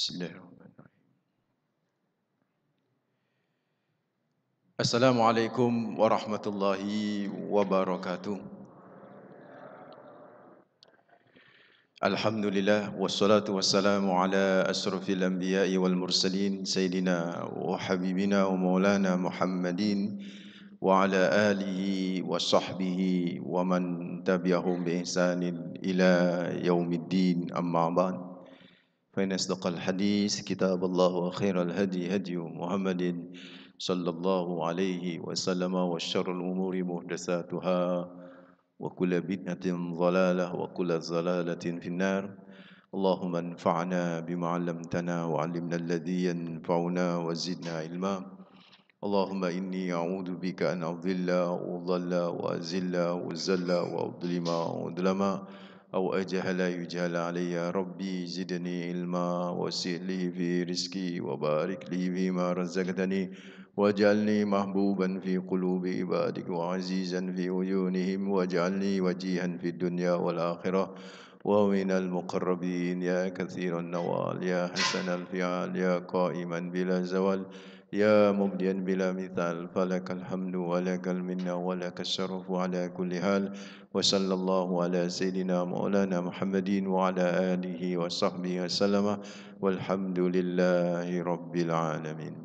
بسم الله الرحمن الرحيم السلام عليكم ورحمة الله وبركاته الحمد لله والصلاة والسلام على أشرف الأنبياء والمرسلين سيدنا وحبيبنا ومولانا محمدين وعلى آله وصحبه ومن تبعهم بإحسان إلى يوم الدين أما بعد فإن أصدق الحديث كتاب الله وخير الهدي هدي محمد صلى الله عليه وسلم وشر الأمور محدثاتها وكل بدعة ضلالة وكل ضلالة في النار اللهم انفعنا بما علمتنا وعلمنا الذي ينفعنا وزدنا علما اللهم إني أعوذ بك أن أضل وأضل وأزل وأزل وأظلم وأظلم, وأظلم أو أجهل يجهل علي ربي زدني علما وسع لي في رزقي وبارك لي فيما رزقتني واجعلني محبوبا في قلوب عبادك وعزيزا في عيونهم واجعلني وجيها في الدنيا والآخرة ومن المقربين يا كثير النوال يا حسن الفعال يا قائما بلا زوال يا مبديا بلا مثال فلك الحمد ولك المنة ولك الشرف على كل حال وصلى الله على سيدنا مولانا محمد وعلى آله وصحبه وسلم والحمد لله رب العالمين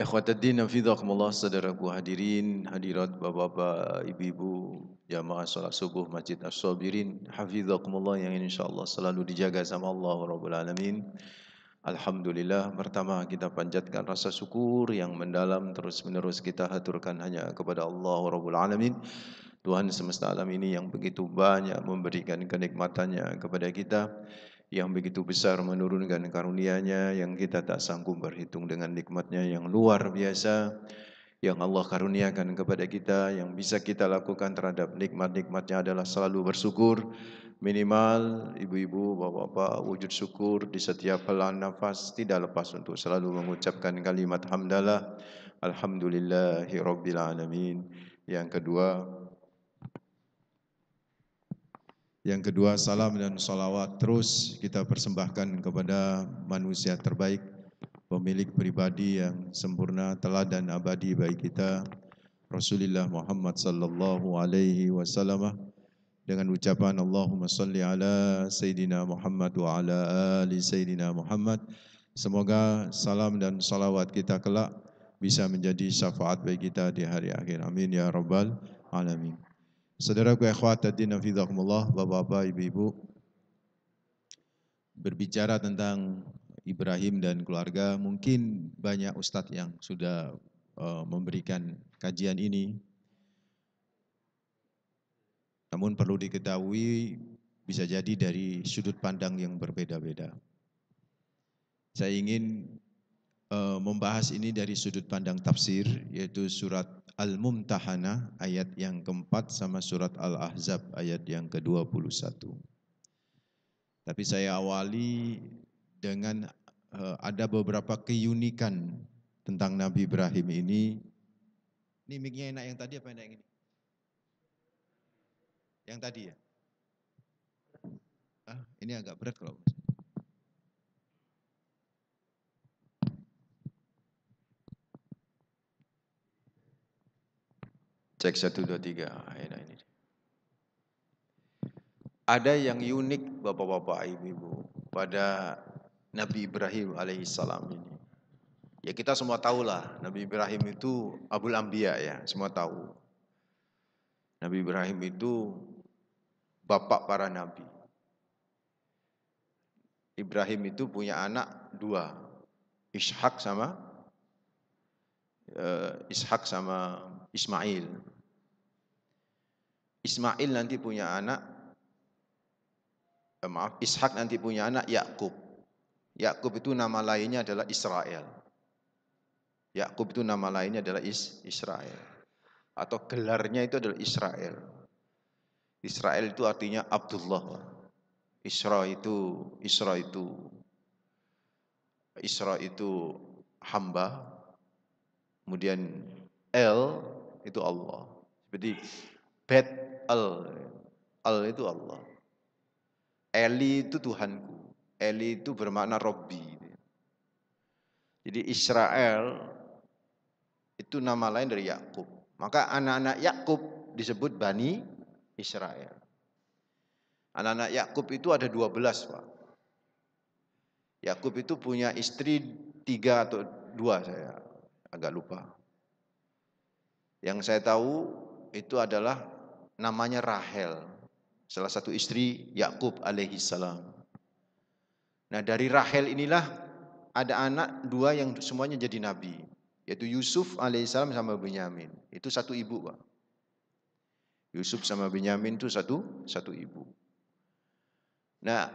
Ikhwat din hafizhakum Allah saudaraku hadirin hadirat bapak-bapak ibu-ibu jamaah solat subuh Masjid As-Sabirin hafizakum Allah yang insyaallah selalu dijaga sama Allah Rabbul Alamin Alhamdulillah pertama kita panjatkan rasa syukur yang mendalam terus menerus kita haturkan hanya kepada Allah Rabbul Alamin Tuhan semesta alam ini yang begitu banyak memberikan kenikmatannya kepada kita, yang begitu besar menurunkan karunia-Nya yang kita tak sanggup berhitung dengan nikmatnya yang luar biasa yang Allah karuniakan kepada kita yang bisa kita lakukan terhadap nikmat-nikmatnya adalah selalu bersyukur minimal ibu-ibu, bapak-bapak wujud syukur di setiap helaan nafas tidak lepas untuk selalu mengucapkan kalimat hamdalah alhamdulillahi alamin yang kedua yang kedua salam dan salawat terus kita persembahkan kepada manusia terbaik, pemilik pribadi yang sempurna, teladan abadi bagi kita, Rasulullah Muhammad sallallahu alaihi wasallam dengan ucapan Allahumma salli ala Sayyidina Muhammad wa ala ali Sayyidina Muhammad. Semoga salam dan salawat kita kelak bisa menjadi syafaat bagi kita di hari akhir. Amin ya rabbal alamin saudara Saudaraku ikhwat din nafidahumullah, Bapak-bapak, Ibu-ibu. Berbicara tentang Ibrahim dan keluarga, mungkin banyak ustadz yang sudah eh, memberikan kajian ini. Namun perlu diketahui bisa jadi dari sudut pandang yang berbeda-beda. Saya ingin Eh, membahas ini dari sudut pandang tafsir yaitu surat al mumtahana ayat yang keempat sama surat Al-Ahzab ayat yang ke-21. Tapi saya awali dengan eh, ada beberapa keunikan tentang Nabi Ibrahim ini. Ini micnya enak yang tadi apa enak yang ini? Yang tadi ya? Ah, ini agak berat kalau Cek satu dua tiga. Nah, ini. Ada yang unik bapak-bapak ibu-ibu pada Nabi Ibrahim alaihissalam ini. Ya kita semua tahulah Nabi Ibrahim itu Abul Ambiya ya, semua tahu. Nabi Ibrahim itu bapak para nabi. Ibrahim itu punya anak dua, Ishak sama eh, Ishak sama Ismail. Ismail nanti punya anak eh, maaf Ishak nanti punya anak Yakub. Yakub itu nama lainnya adalah Israel. Yakub itu nama lainnya adalah Is Israel atau gelarnya itu adalah Israel. Israel itu artinya Abdullah. Isra itu Isra itu Isra itu hamba. Kemudian El itu Allah. Jadi Bet Al. Al itu Allah. Eli itu Tuhanku. Eli itu bermakna Robbi. Jadi Israel itu nama lain dari Yakub. Maka anak-anak Yakub disebut Bani Israel. Anak-anak Yakub itu ada dua belas Pak. Yakub itu punya istri tiga atau dua saya agak lupa. Yang saya tahu itu adalah namanya Rahel, salah satu istri Yakub alaihi salam. Nah, dari Rahel inilah ada anak dua yang semuanya jadi nabi, yaitu Yusuf salam sama Benyamin. Itu satu ibu, Pak. Yusuf sama Benyamin itu satu satu ibu. Nah,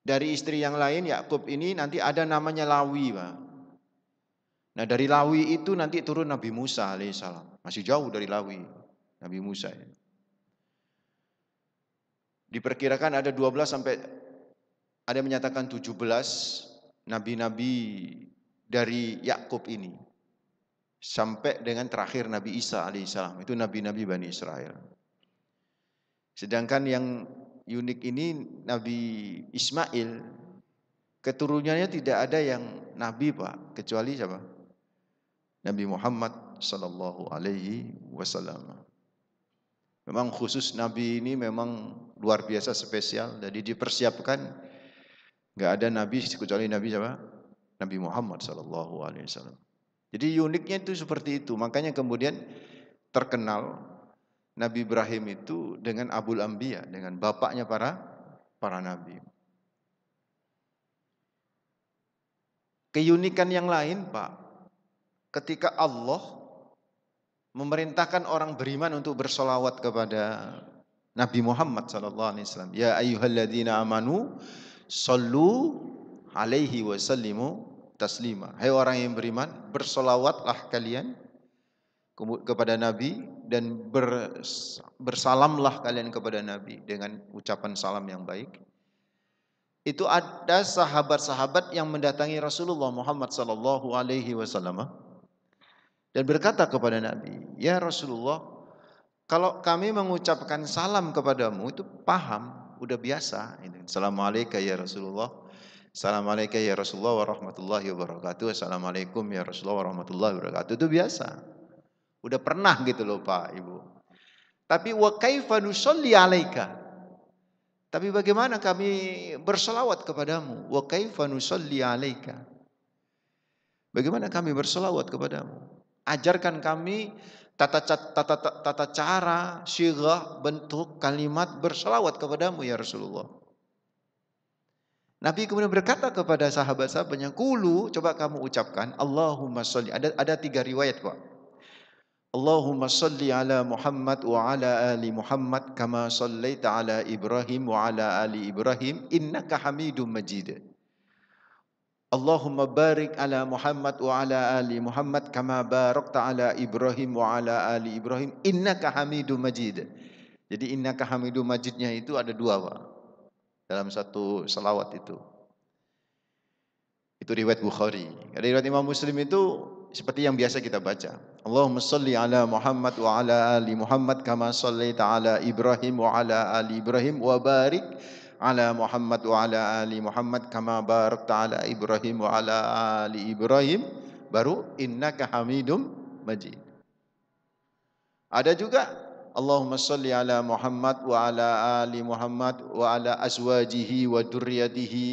dari istri yang lain Yakub ini nanti ada namanya Lawi, Pak. Nah dari Lawi itu nanti turun Nabi Musa alaihissalam. Masih jauh dari Lawi. Nabi Musa. Ya. Diperkirakan ada 12 sampai ada yang menyatakan 17 nabi-nabi dari Yakub ini sampai dengan terakhir Nabi Isa alaihissalam itu nabi-nabi Bani Israel. Sedangkan yang unik ini Nabi Ismail keturunannya tidak ada yang nabi Pak kecuali siapa? Nabi Muhammad sallallahu alaihi wasallam. Memang khusus Nabi ini memang luar biasa spesial. Jadi dipersiapkan nggak ada Nabi kecuali Nabi siapa? Nabi Muhammad Sallallahu Alaihi Wasallam. Jadi uniknya itu seperti itu. Makanya kemudian terkenal Nabi Ibrahim itu dengan Abul Ambiya, dengan bapaknya para para nabi. Keunikan yang lain, Pak. Ketika Allah memerintahkan orang beriman untuk bersolawat kepada Nabi Muhammad sallallahu alaihi wasallam. Ya ayyuhalladzina amanu sallu alaihi wa sallimu taslima. Hai orang yang beriman, bersolawatlah kalian kepada Nabi dan bersalamlah kalian kepada Nabi dengan ucapan salam yang baik. Itu ada sahabat-sahabat yang mendatangi Rasulullah Muhammad sallallahu alaihi wasallam dan berkata kepada Nabi, "Ya Rasulullah, kalau kami mengucapkan salam kepadamu itu paham, udah biasa. Assalamualaikum ya Rasulullah. Assalamualaikum ya Rasulullah warahmatullahi wabarakatuh. Assalamualaikum ya Rasulullah warahmatullahi wabarakatuh. Itu biasa. Udah pernah gitu loh Pak, Ibu. Tapi wa kaifa alaika? Tapi bagaimana kami bersolawat kepadamu? Wa kaifa alaika? Bagaimana kami bersolawat kepadamu? Ajarkan kami tata, tata, tata, tata cara, syirah, bentuk, kalimat berselawat kepadamu ya Rasulullah. Nabi kemudian berkata kepada sahabat-sahabatnya, Kulu, coba kamu ucapkan, Allahumma sholli Ada, ada tiga riwayat Pak. Allahumma sholli ala Muhammad wa ala ali Muhammad kama sholli ala Ibrahim wa ala ali Ibrahim innaka hamidum majid. Allahumma barik ala Muhammad wa ala ali Muhammad kama barakta ala Ibrahim wa ala ali Ibrahim innaka hamidu Majid. Jadi innaka hamidu Majidnya itu ada dua, Pak. Dalam satu selawat itu. Itu riwayat Bukhari. Ada riwayat Imam Muslim itu seperti yang biasa kita baca. Allahumma salli ala Muhammad wa ala ali Muhammad kama sallaita taala Ibrahim wa ala ali Ibrahim wa barik على محمد وعلى آل محمد كما باركت على إبراهيم وعلى آل إبراهيم baru innaka hamidum majid. Ada juga Allahumma salli ala Muhammad wa ala ali Muhammad wa ala azwajihi wa durriyatihi.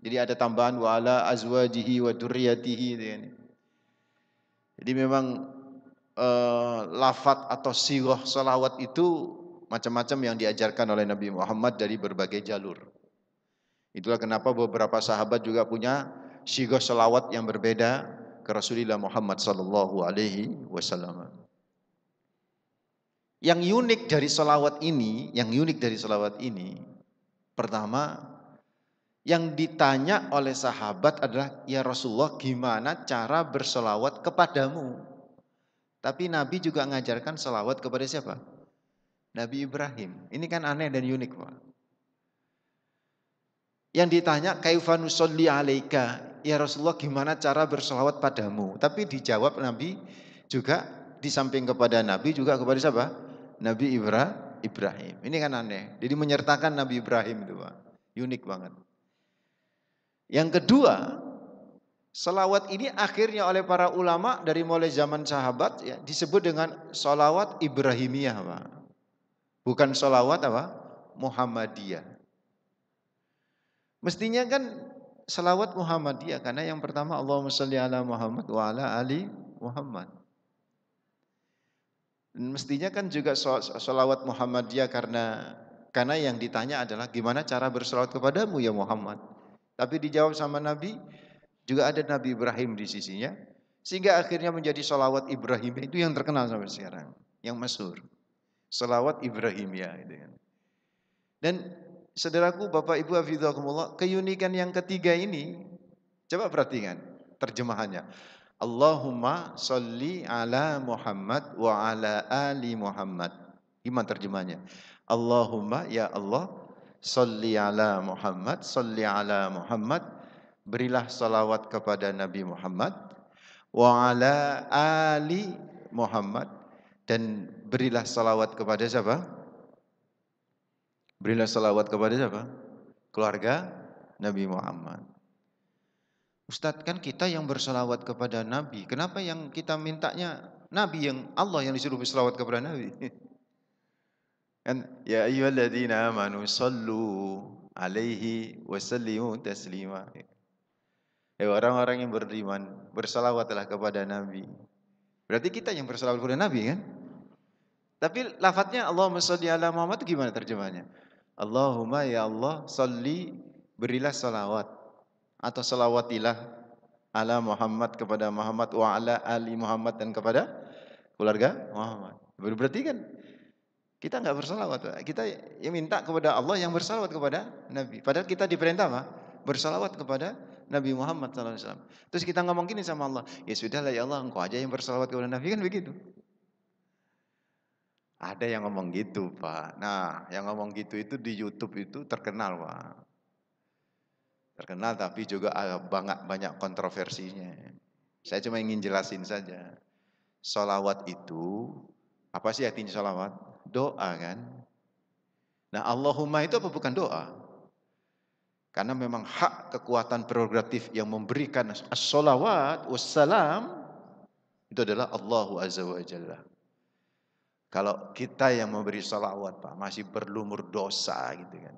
Jadi ada tambahan wa ala azwajihi wa durriyatihi Jadi memang uh, lafat atau sirah salawat itu macam-macam yang diajarkan oleh Nabi Muhammad dari berbagai jalur. Itulah kenapa beberapa sahabat juga punya syigoh selawat yang berbeda ke Rasulullah Muhammad sallallahu alaihi wasallam. Yang unik dari selawat ini, yang unik dari selawat ini, pertama yang ditanya oleh sahabat adalah ya Rasulullah gimana cara berselawat kepadamu? Tapi Nabi juga mengajarkan selawat kepada siapa? Nabi Ibrahim. Ini kan aneh dan unik, Pak. Yang ditanya kaifanu sholli alaika? Ya Rasulullah gimana cara bersolawat padamu? Tapi dijawab Nabi juga di samping kepada Nabi juga kepada siapa? Nabi Ibra, Ibrahim. Ini kan aneh. Jadi menyertakan Nabi Ibrahim itu, Pak. Unik banget. Yang kedua, Salawat ini akhirnya oleh para ulama dari mulai zaman sahabat ya, disebut dengan salawat Ibrahimiyah, Pak. Bukan sholawat apa? Muhammadiyah. Mestinya kan sholawat Muhammadiyah karena yang pertama Allah salli ala Muhammad wa ala ali Muhammad. Mestinya kan juga sholawat Muhammadiyah karena karena yang ditanya adalah gimana cara bersolawat kepadamu ya Muhammad. Tapi dijawab sama Nabi juga ada Nabi Ibrahim di sisinya sehingga akhirnya menjadi solawat Ibrahim itu yang terkenal sampai sekarang yang masyhur. Salawat Ibrahimiyah. Gitu kan. Dan saudaraku, Bapak Ibu Hafizahumullah, keunikan yang ketiga ini, coba perhatikan terjemahannya. Allahumma salli ala Muhammad wa ala ali Muhammad. Gimana terjemahnya? Allahumma ya Allah salli ala Muhammad, salli ala Muhammad. Berilah salawat kepada Nabi Muhammad wa ala ali Muhammad dan berilah salawat kepada siapa? Berilah salawat kepada siapa? Keluarga Nabi Muhammad. Ustadz kan kita yang bersalawat kepada Nabi. Kenapa yang kita mintanya Nabi yang Allah yang disuruh bersalawat kepada Nabi? Kan ya ayyuhalladzina amanu sallu alaihi wa sallimu taslima. Eh orang-orang yang beriman bersalawatlah kepada Nabi. Berarti kita yang bersalawat kepada Nabi kan? Tapi lafadznya Allahumma salli ala Muhammad gimana terjemahnya? Allahumma ya Allah salli berilah salawat atau salawatilah ala Muhammad kepada Muhammad wa ala ali Muhammad dan kepada keluarga Muhammad. Berarti kan kita nggak bersalawat, kita yang minta kepada Allah yang bersalawat kepada Nabi. Padahal kita diperintah apa? Bersalawat kepada Nabi Muhammad SAW. Terus kita ngomong gini sama Allah, ya sudah lah ya Allah, engkau aja yang bersalawat kepada Nabi kan begitu. Ada yang ngomong gitu, Pak. Nah, yang ngomong gitu itu di YouTube itu terkenal, Pak. Terkenal tapi juga banyak banyak kontroversinya. Saya cuma ingin jelasin saja. Solawat itu apa sih artinya solawat? Doa kan? Nah, Allahumma itu apa bukan doa? Karena memang hak kekuatan prerogatif yang memberikan as-salawat wassalam itu adalah Allahu Azza wa Jalla. Kalau kita yang memberi salawat Pak masih berlumur dosa gitu kan.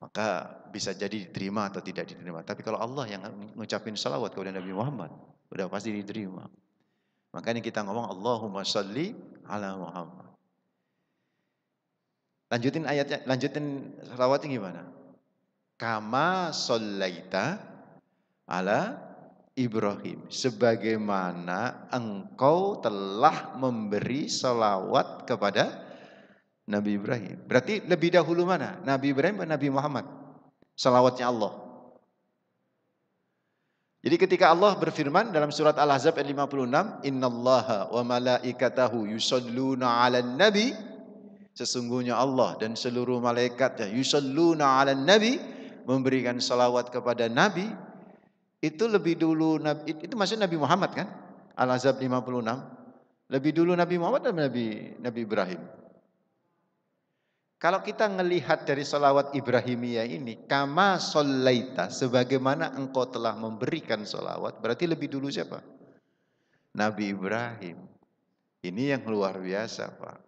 Maka bisa jadi diterima atau tidak diterima. Tapi kalau Allah yang ngucapin salawat kepada Nabi Muhammad, sudah pasti diterima. Makanya kita ngomong Allahumma salli ala Muhammad. Lanjutin ayatnya, lanjutin salawatnya gimana? Kama sallaita ala Ibrahim sebagaimana engkau telah memberi selawat kepada Nabi Ibrahim. Berarti lebih dahulu mana? Nabi Ibrahim atau Nabi Muhammad? Selawatnya Allah. Jadi ketika Allah berfirman dalam surat Al-Ahzab ayat 56, "Innallaha wa malaikatahu yusalluna 'alan nabi" Sesungguhnya Allah dan seluruh malaikatnya yusalluna 'alan nabi memberikan salawat kepada nabi itu lebih dulu Nabi itu maksud Nabi Muhammad kan? Al-Azab 56. Lebih dulu Nabi Muhammad dan Nabi Nabi Ibrahim. Kalau kita melihat dari solawat Ibrahimiyah ini, kama solaita, sebagaimana engkau telah memberikan solawat, berarti lebih dulu siapa? Nabi Ibrahim. Ini yang luar biasa, Pak.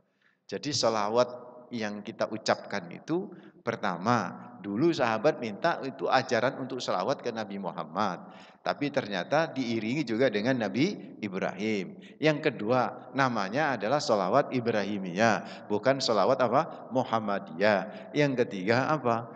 Jadi solawat yang kita ucapkan itu, pertama Dulu sahabat minta itu ajaran untuk selawat ke Nabi Muhammad. Tapi ternyata diiringi juga dengan Nabi Ibrahim. Yang kedua, namanya adalah solawat Ibrahimiyah. Bukan solawat apa? Muhammadiyah. Yang ketiga apa?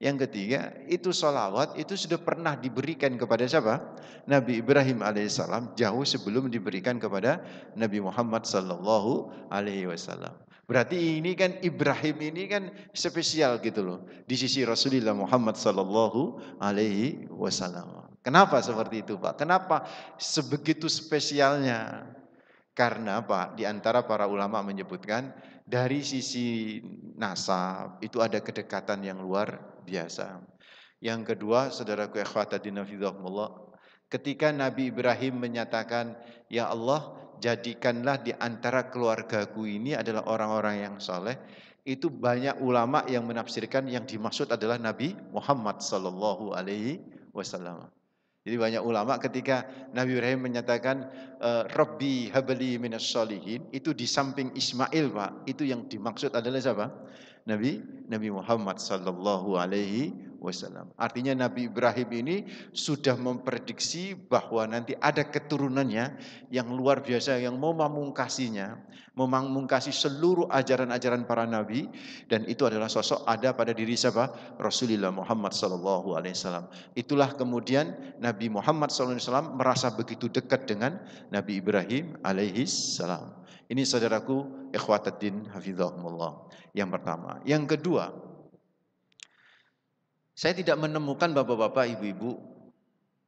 Yang ketiga, itu solawat itu sudah pernah diberikan kepada siapa? Nabi Ibrahim alaihissalam jauh sebelum diberikan kepada Nabi Muhammad sallallahu alaihi wasallam. Berarti ini kan Ibrahim ini kan spesial gitu loh di sisi Rasulullah Muhammad sallallahu alaihi wasallam. Kenapa seperti itu, Pak? Kenapa sebegitu spesialnya? Karena Pak, di antara para ulama menyebutkan dari sisi nasab itu ada kedekatan yang luar biasa. Yang kedua, saudaraku ikhwatadina fidzakumullah, ketika Nabi Ibrahim menyatakan, "Ya Allah, jadikanlah di antara keluargaku ini adalah orang-orang yang saleh Itu banyak ulama yang menafsirkan yang dimaksud adalah Nabi Muhammad Sallallahu Alaihi Wasallam. Jadi banyak ulama ketika Nabi Ibrahim menyatakan e, Rabbi habli minas solihin itu di samping Ismail pak itu yang dimaksud adalah siapa? Nabi Nabi Muhammad sallallahu alaihi wasallam. Artinya Nabi Ibrahim ini sudah memprediksi bahwa nanti ada keturunannya yang luar biasa yang mau memungkasinya, memungkasi seluruh ajaran-ajaran para nabi dan itu adalah sosok ada pada diri siapa? Rasulullah Muhammad sallallahu alaihi wasallam. Itulah kemudian Nabi Muhammad sallallahu alaihi wasallam merasa begitu dekat dengan Nabi Ibrahim alaihi salam. Ini saudaraku ikhwatuddin hafizahumullah. Yang pertama, yang kedua, saya tidak menemukan bapak-bapak, ibu-ibu.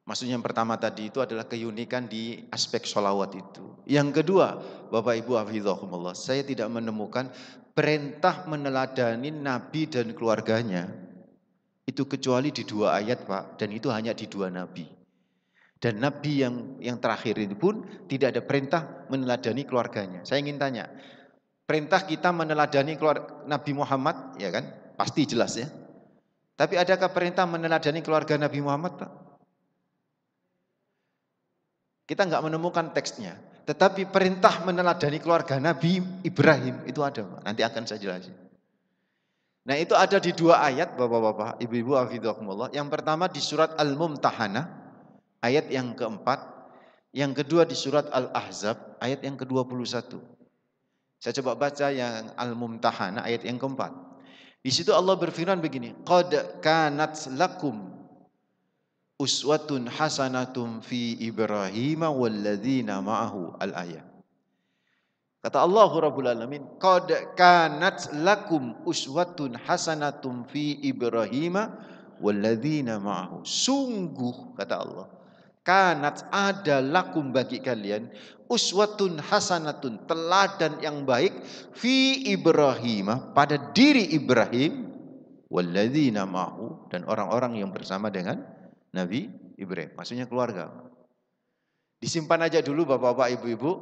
Maksudnya yang pertama tadi itu adalah keunikan di aspek sholawat itu. Yang kedua, Bapak Ibu Hafizahumullah, saya tidak menemukan perintah meneladani Nabi dan keluarganya. Itu kecuali di dua ayat Pak, dan itu hanya di dua Nabi. Dan Nabi yang yang terakhir ini pun tidak ada perintah meneladani keluarganya. Saya ingin tanya, perintah kita meneladani keluarga Nabi Muhammad, ya kan? Pasti jelas ya. Tapi adakah perintah meneladani keluarga Nabi Muhammad, Pak? Kita nggak menemukan teksnya. Tetapi perintah meneladani keluarga Nabi Ibrahim itu ada, Nanti akan saya jelasin. Nah itu ada di dua ayat Bapak-Bapak, Ibu-Ibu Afidhuakumullah. Yang pertama di surat al mumtahana ayat yang keempat. Yang kedua di surat Al-Ahzab, ayat yang ke-21. Saya coba baca yang al mumtahana ayat yang keempat. Di situ Allah berfirman begini, "Qad kanat lakum uswatun hasanatum fi Ibrahim walladzina ma'ahu." Al-ayat. Kata Allah Rabbul Alamin, "Qad kanat lakum uswatun hasanatum fi Ibrahim walladzina ma'ahu." Sungguh kata Allah, Kanat ada lakum bagi kalian uswatun hasanatun teladan yang baik fi Ibrahim pada diri Ibrahim walladzina ma'hu dan orang-orang yang bersama dengan Nabi Ibrahim. Maksudnya keluarga. Disimpan aja dulu Bapak-bapak, Ibu-ibu,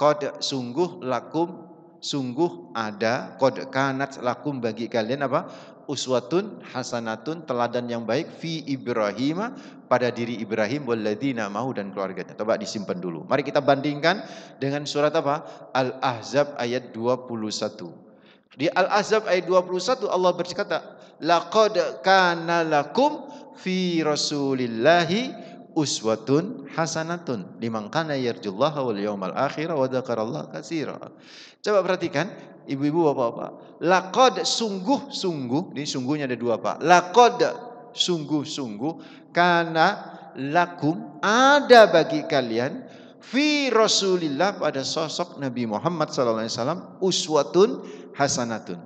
qad sungguh lakum sungguh ada qad kanat lakum bagi kalian apa uswatun hasanatun teladan yang baik fi Ibrahim pada diri Ibrahim walladzina dinamahu dan keluarganya. Coba disimpan dulu. Mari kita bandingkan dengan surat apa? Al-Ahzab ayat 21. Di Al-Ahzab ayat 21 Allah berkata, "Laqad kana lakum fi Rasulillahi uswatun hasanatun liman kana yarjullaha wal yawmal akhir wa dzakarallaha katsira. Coba perhatikan ibu-ibu bapak-bapak. Laqad sungguh-sungguh, ini sungguhnya ada dua Pak. Laqad sungguh-sungguh karena lakum ada bagi kalian fi Rasulillah pada sosok Nabi Muhammad SAW. uswatun hasanatun.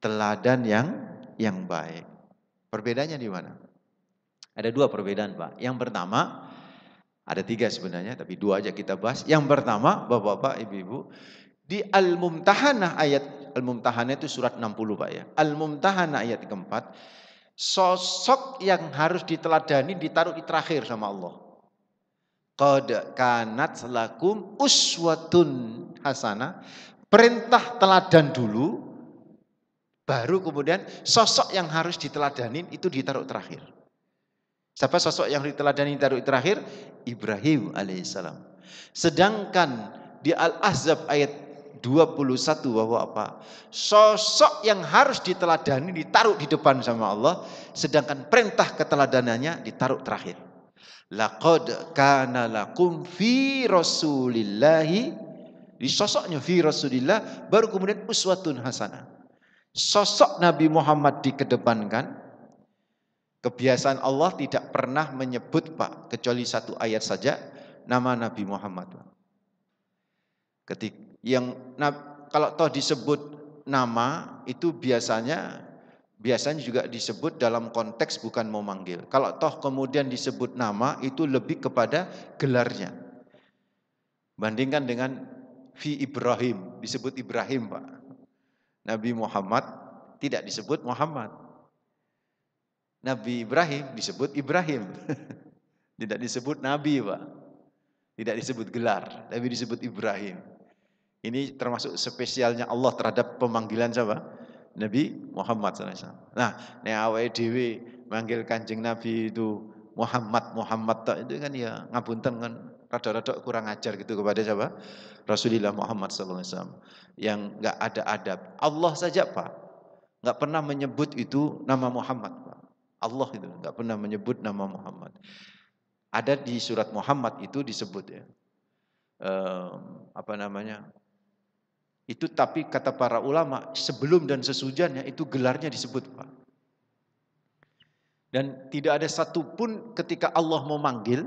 Teladan yang yang baik. Perbedaannya di mana? Ada dua perbedaan Pak. Yang pertama, ada tiga sebenarnya tapi dua aja kita bahas. Yang pertama Bapak-Bapak, Ibu-Ibu, di Al-Mumtahanah ayat, Al-Mumtahanah itu surat 60 Pak ya. Al-Mumtahanah ayat keempat, sosok yang harus diteladani ditaruh di terakhir sama Allah. Qad kanat lakum uswatun hasana. Perintah teladan dulu, baru kemudian sosok yang harus diteladani itu ditaruh terakhir. Siapa sosok yang diteladani taruh terakhir? Ibrahim alaihissalam. Sedangkan di Al-Ahzab ayat 21 bahwa apa? Sosok yang harus diteladani ditaruh di depan sama Allah, sedangkan perintah keteladanannya ditaruh terakhir. Laqad kana lakum fi rasulillahi di sosoknya fi Rasulillah baru kemudian uswatun hasanah. Sosok Nabi Muhammad dikedepankan, Kebiasaan Allah tidak pernah menyebut Pak kecuali satu ayat saja nama Nabi Muhammad. Pak. Ketik yang nah, kalau toh disebut nama itu biasanya biasanya juga disebut dalam konteks bukan memanggil. Kalau toh kemudian disebut nama itu lebih kepada gelarnya. Bandingkan dengan fi Ibrahim, disebut Ibrahim, Pak. Nabi Muhammad tidak disebut Muhammad. Nabi Ibrahim disebut Ibrahim. Tidak disebut Nabi, Pak. Tidak disebut gelar, tapi disebut Ibrahim. Ini termasuk spesialnya Allah terhadap pemanggilan siapa? Nabi Muhammad SAW. Nah, ini awal Dewi manggil Kanjeng Nabi itu Muhammad Muhammad tak itu kan ya ngapunten kan rada-rada kurang ajar gitu kepada siapa? Rasulullah Muhammad SAW yang enggak ada adab. Allah saja Pak enggak pernah menyebut itu nama Muhammad Pak. Allah itu nggak pernah menyebut nama Muhammad. Ada di surat Muhammad itu disebut ya. Um, apa namanya? Itu tapi kata para ulama sebelum dan sesudahnya itu gelarnya disebut Pak. Dan tidak ada satupun ketika Allah memanggil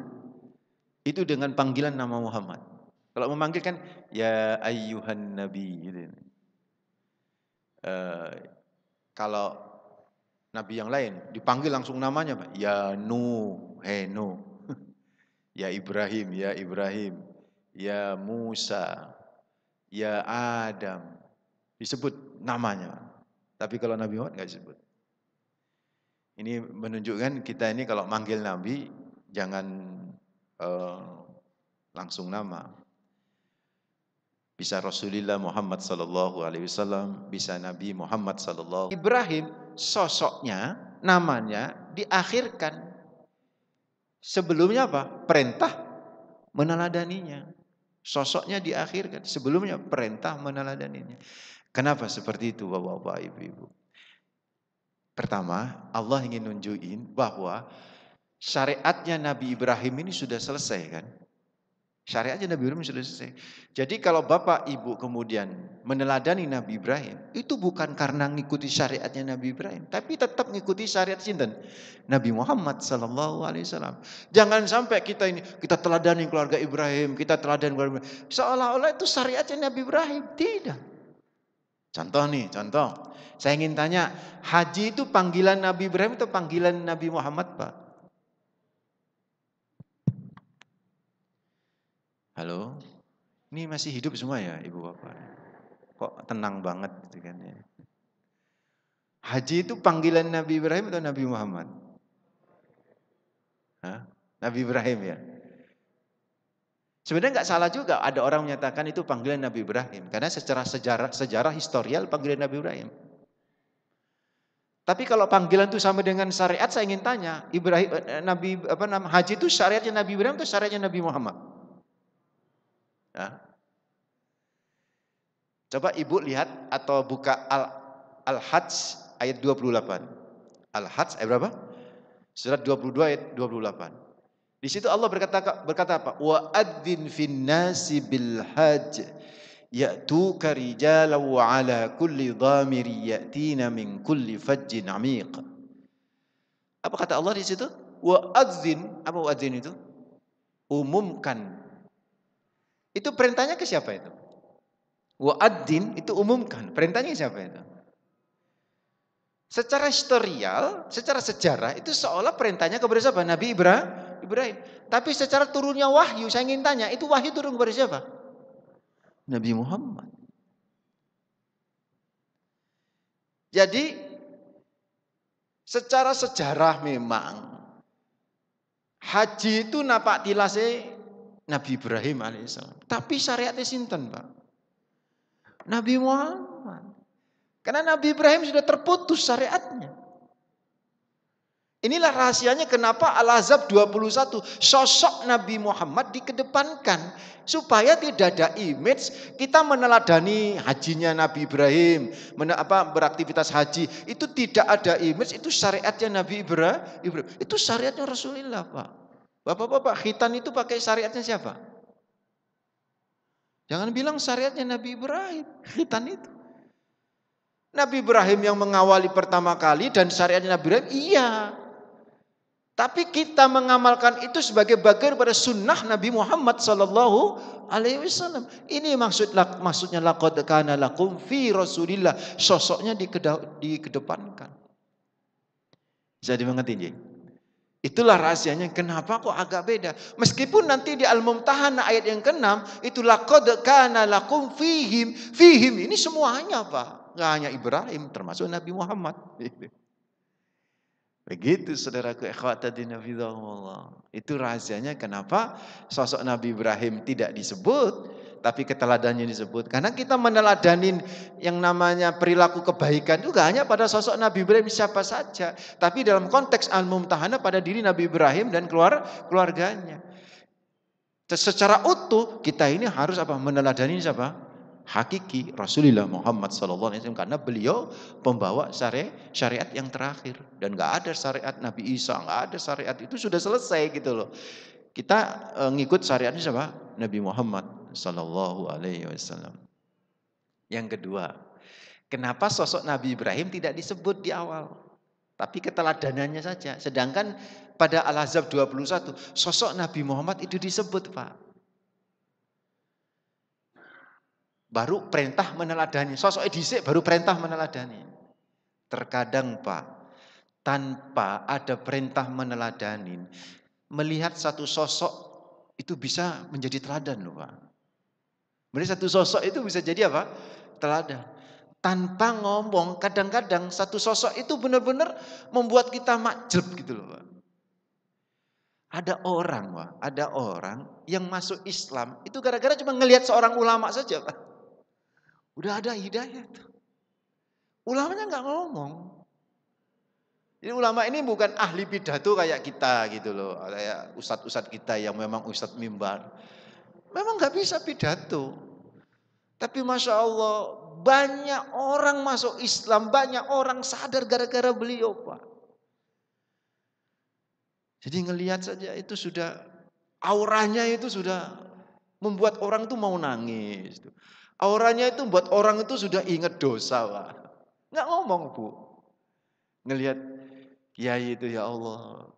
itu dengan panggilan nama Muhammad. Kalau memanggil kan ya ayuhan nabi gitu. Uh, kalau nabi yang lain dipanggil langsung namanya Pak. Ya Nuh, hey nu ya Ibrahim, ya Ibrahim. Ya Musa, ya Adam. Disebut namanya. Tapi kalau Nabi Muhammad nggak disebut. Ini menunjukkan kita ini kalau manggil Nabi jangan uh, langsung nama. Bisa Rasulullah Muhammad sallallahu alaihi wasallam, bisa Nabi Muhammad sallallahu. Ibrahim sosoknya, namanya diakhirkan. Sebelumnya apa? Perintah meneladaninya. Sosoknya diakhirkan. Sebelumnya perintah meneladaninya. Kenapa seperti itu bapak-bapak, ibu-ibu? Pertama, Allah ingin nunjukin bahwa syariatnya Nabi Ibrahim ini sudah selesai kan? Syariatnya Nabi Ibrahim sudah selesai. Jadi kalau bapak ibu kemudian meneladani Nabi Ibrahim, itu bukan karena ngikuti syariatnya Nabi Ibrahim, tapi tetap ngikuti syariat sinten? Nabi Muhammad sallallahu alaihi wasallam. Jangan sampai kita ini kita teladani keluarga Ibrahim, kita teladani keluarga Seolah-olah itu syariatnya Nabi Ibrahim. Tidak. Contoh nih, contoh. Saya ingin tanya, haji itu panggilan Nabi Ibrahim atau panggilan Nabi Muhammad, Pak? Halo? Ini masih hidup semua ya ibu bapak? Kok tenang banget gitu kan ya. Haji itu panggilan Nabi Ibrahim atau Nabi Muhammad? Hah? Nabi Ibrahim ya. Sebenarnya nggak salah juga ada orang menyatakan itu panggilan Nabi Ibrahim karena secara sejarah sejarah historial panggilan Nabi Ibrahim. Tapi kalau panggilan itu sama dengan syariat, saya ingin tanya, Ibrahim eh, Nabi apa nama Haji itu syariatnya Nabi Ibrahim atau syariatnya Nabi Muhammad? Nah. Coba ibu lihat atau buka Al-Hajj Al ayat 28. Al-Hajj ayat berapa? Surat 22 ayat 28. Di situ Allah berkata berkata apa? Wa adzin finnasi bil hajj yatu rijalan wa ala kulli dhamiri ya'tina min kulli fajjin amiq. Apa kata Allah di situ? Wa adzin, apa wa adzin itu? Umumkan itu perintahnya ke siapa itu? Wa'ad-din itu umumkan. Perintahnya siapa itu? Secara historial, secara sejarah itu seolah perintahnya kepada siapa? Nabi Ibrahim. Ibrahim. Tapi secara turunnya wahyu, saya ingin tanya, itu wahyu turun kepada siapa? Nabi Muhammad. Jadi secara sejarah memang haji itu napak tilase Nabi Ibrahim alaihissalam. Tapi syariatnya sinten, Pak? Nabi Muhammad. Karena Nabi Ibrahim sudah terputus syariatnya. Inilah rahasianya kenapa al Azab 21 sosok Nabi Muhammad dikedepankan supaya tidak ada image kita meneladani hajinya Nabi Ibrahim, men apa beraktivitas haji itu tidak ada image itu syariatnya Nabi Ibrahim. Itu syariatnya Rasulullah, Pak. Bapak-bapak, khitan itu pakai syariatnya siapa? Jangan bilang syariatnya Nabi Ibrahim, khitan itu. Nabi Ibrahim yang mengawali pertama kali dan syariatnya Nabi Ibrahim, iya. Tapi kita mengamalkan itu sebagai bagian pada sunnah Nabi Muhammad Sallallahu Alaihi Wasallam. Ini maksud maksudnya lakot kana lakum fi Rasulillah. Sosoknya dikedepankan. Jadi mengerti, jadi? Itulah rahasianya kenapa kok agak beda. Meskipun nanti di Al-Mumtahan ayat yang ke-6 itu laqad kana lakum fihim fihim ini semuanya Pak. Enggak hanya Ibrahim termasuk Nabi Muhammad. Begitu saudaraku ikhwat tadi Itu rahasianya kenapa sosok Nabi Ibrahim tidak disebut tapi keteladannya disebut. Karena kita meneladani yang namanya perilaku kebaikan juga hanya pada sosok Nabi Ibrahim siapa saja. Tapi dalam konteks al-mumtahana pada diri Nabi Ibrahim dan keluar keluarganya. Secara utuh kita ini harus apa? Meneladani siapa? Hakiki Rasulullah Muhammad Sallallahu karena beliau pembawa syariat syariat yang terakhir dan gak ada syariat Nabi Isa gak ada syariat itu sudah selesai gitu loh kita eh, ngikut syariatnya siapa Nabi Muhammad Sallallahu Alaihi Wasallam. Yang kedua, kenapa sosok Nabi Ibrahim tidak disebut di awal? Tapi keteladanannya saja. Sedangkan pada al azab 21, sosok Nabi Muhammad itu disebut Pak. Baru perintah meneladani. Sosok edisi baru perintah meneladani. Terkadang Pak, tanpa ada perintah meneladani, melihat satu sosok itu bisa menjadi teladan loh Pak. Kemudian satu sosok itu bisa jadi apa? Teladan. Tanpa ngomong, kadang-kadang satu sosok itu benar-benar membuat kita makjub gitu loh. Pak. Ada orang, Pak. ada orang yang masuk Islam itu gara-gara cuma ngelihat seorang ulama saja, Pak. Udah ada hidayah tuh. Ulamanya nggak ngomong. Jadi ulama ini bukan ahli pidato kayak kita gitu loh, kayak ustadz-ustadz kita yang memang ustadz mimbar. Memang nggak bisa pidato. Tapi Masya Allah banyak orang masuk Islam, banyak orang sadar gara-gara beliau Pak. Jadi ngelihat saja itu sudah auranya itu sudah membuat orang itu mau nangis. Auranya itu membuat orang itu sudah ingat dosa Pak. Nggak ngomong Bu. Ngelihat kiai itu ya Allah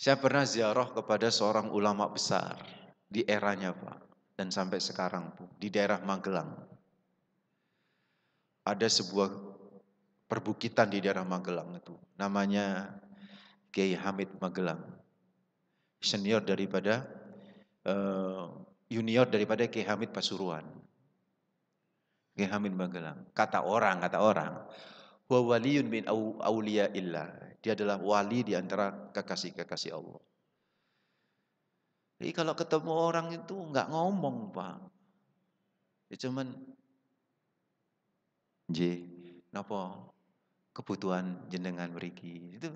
Saya pernah ziarah kepada seorang ulama besar di eranya Pak dan sampai sekarang Bu, di daerah Magelang. Ada sebuah perbukitan di daerah Magelang itu namanya Kiai Hamid Magelang. Senior daripada uh, junior daripada Kiai Hamid Pasuruan. Kiai Hamid Magelang. Kata orang, kata orang. Wa waliyun min awliya illa. Dia adalah wali di antara kekasih-kekasih Allah. Jadi kalau ketemu orang itu enggak ngomong, Pak. Ya cuman J, napa kebutuhan jenengan beriki itu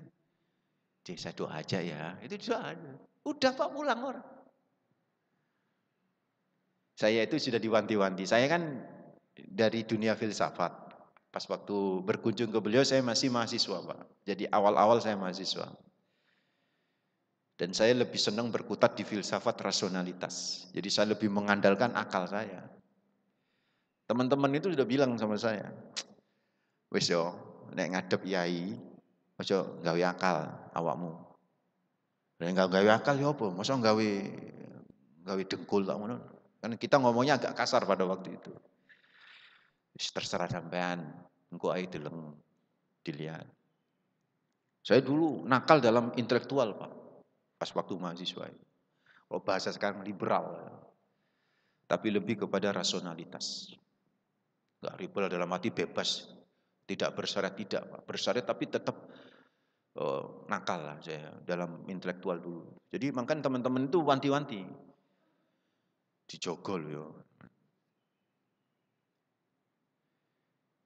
J saya doa aja ya itu doa aja. udah pak pulang orang saya itu sudah diwanti-wanti saya kan dari dunia filsafat Pas waktu berkunjung ke beliau saya masih mahasiswa Pak. Jadi awal-awal saya mahasiswa. Dan saya lebih senang berkutat di filsafat rasionalitas. Jadi saya lebih mengandalkan akal saya. Teman-teman itu sudah bilang sama saya, wes yo, nek ngadep yai, ojo gawe akal awakmu. Nek gak gawe akal ya apa? Masa gawe gawe dengkul tak ngono. Kan kita ngomongnya agak kasar pada waktu itu terserah sampean, engkau ae deleng dilihat. Saya dulu nakal dalam intelektual, Pak. Pas waktu mahasiswa. Kalau bahasa sekarang liberal. Tapi lebih kepada rasionalitas. Enggak liberal dalam hati bebas. Tidak bersyarat, tidak, Pak. Bersyarat tapi tetap oh, eh, nakal lah saya dalam intelektual dulu. Jadi makan teman-teman itu wanti-wanti. Dijogol yo.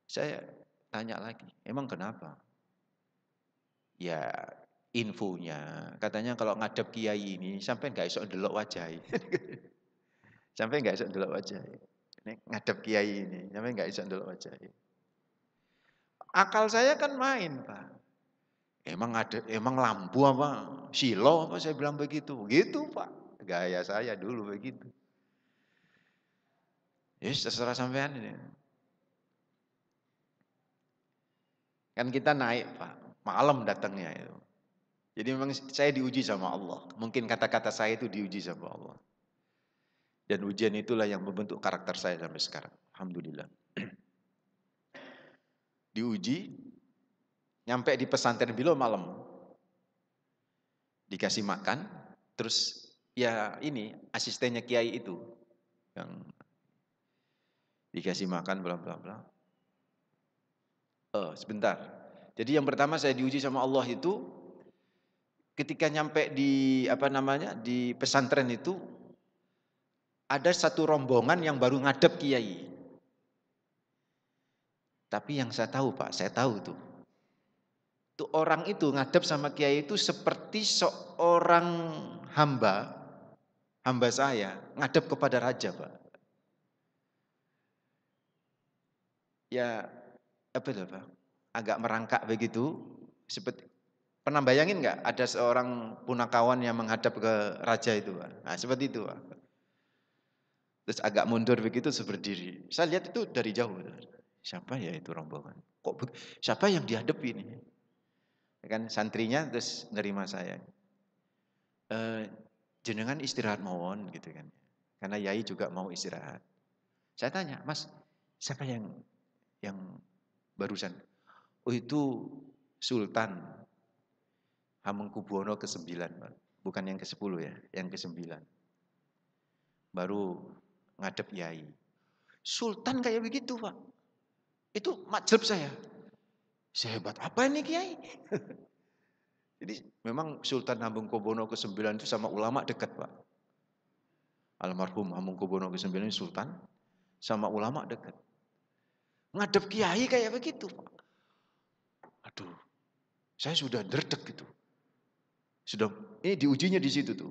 Saya tanya lagi, emang kenapa? Ya infonya, katanya kalau ngadep kiai ini sampai nggak esok delok wajah. sampai nggak esok delok wajah. Ini ngadep kiai ini, sampai nggak esok delok wajah. Akal saya kan main, Pak. Emang ada, emang lampu apa? Silo apa saya bilang begitu? Gitu, Pak. Gaya saya dulu begitu. Ya yes, terserah sampean ini. Kan kita naik Pak, malam datangnya itu. Jadi memang saya diuji sama Allah. Mungkin kata-kata saya itu diuji sama Allah. Dan ujian itulah yang membentuk karakter saya sampai sekarang. Alhamdulillah. diuji, nyampe di pesantren Bilo malam. Dikasih makan, terus ya ini asistennya kiai itu yang dikasih makan bla bla bla Uh, sebentar. Jadi yang pertama saya diuji sama Allah itu ketika nyampe di apa namanya di pesantren itu ada satu rombongan yang baru ngadep kiai. Tapi yang saya tahu Pak, saya tahu tuh. Itu orang itu ngadep sama kiai itu seperti seorang hamba, hamba saya ngadep kepada raja Pak. Ya apa itu apa? Agak merangkak begitu. Seperti pernah bayangin nggak ada seorang punakawan yang menghadap ke raja itu, Nah, seperti itu, Terus agak mundur begitu berdiri. Saya lihat itu dari jauh. Siapa ya itu rombongan? Kok siapa yang dihadap ini? Ya kan santrinya terus nerima saya. E, jenengan istirahat mohon gitu kan. Karena Yai juga mau istirahat. Saya tanya, Mas, siapa yang yang barusan. Oh itu Sultan Hamengkubuwono ke-9, bukan yang ke-10 ya, yang ke-9. Baru ngadep Yai. Sultan kayak begitu Pak. Itu majelis saya. Sehebat apa ini Kiai? Jadi memang Sultan Hamengkubuwono ke-9 itu sama ulama dekat Pak. Almarhum Hamengkubuwono ke-9 Sultan sama ulama dekat. Ngadep kiai kayak begitu. Aduh, saya sudah derdek gitu. Sudah, ini eh, diujinya di situ tuh.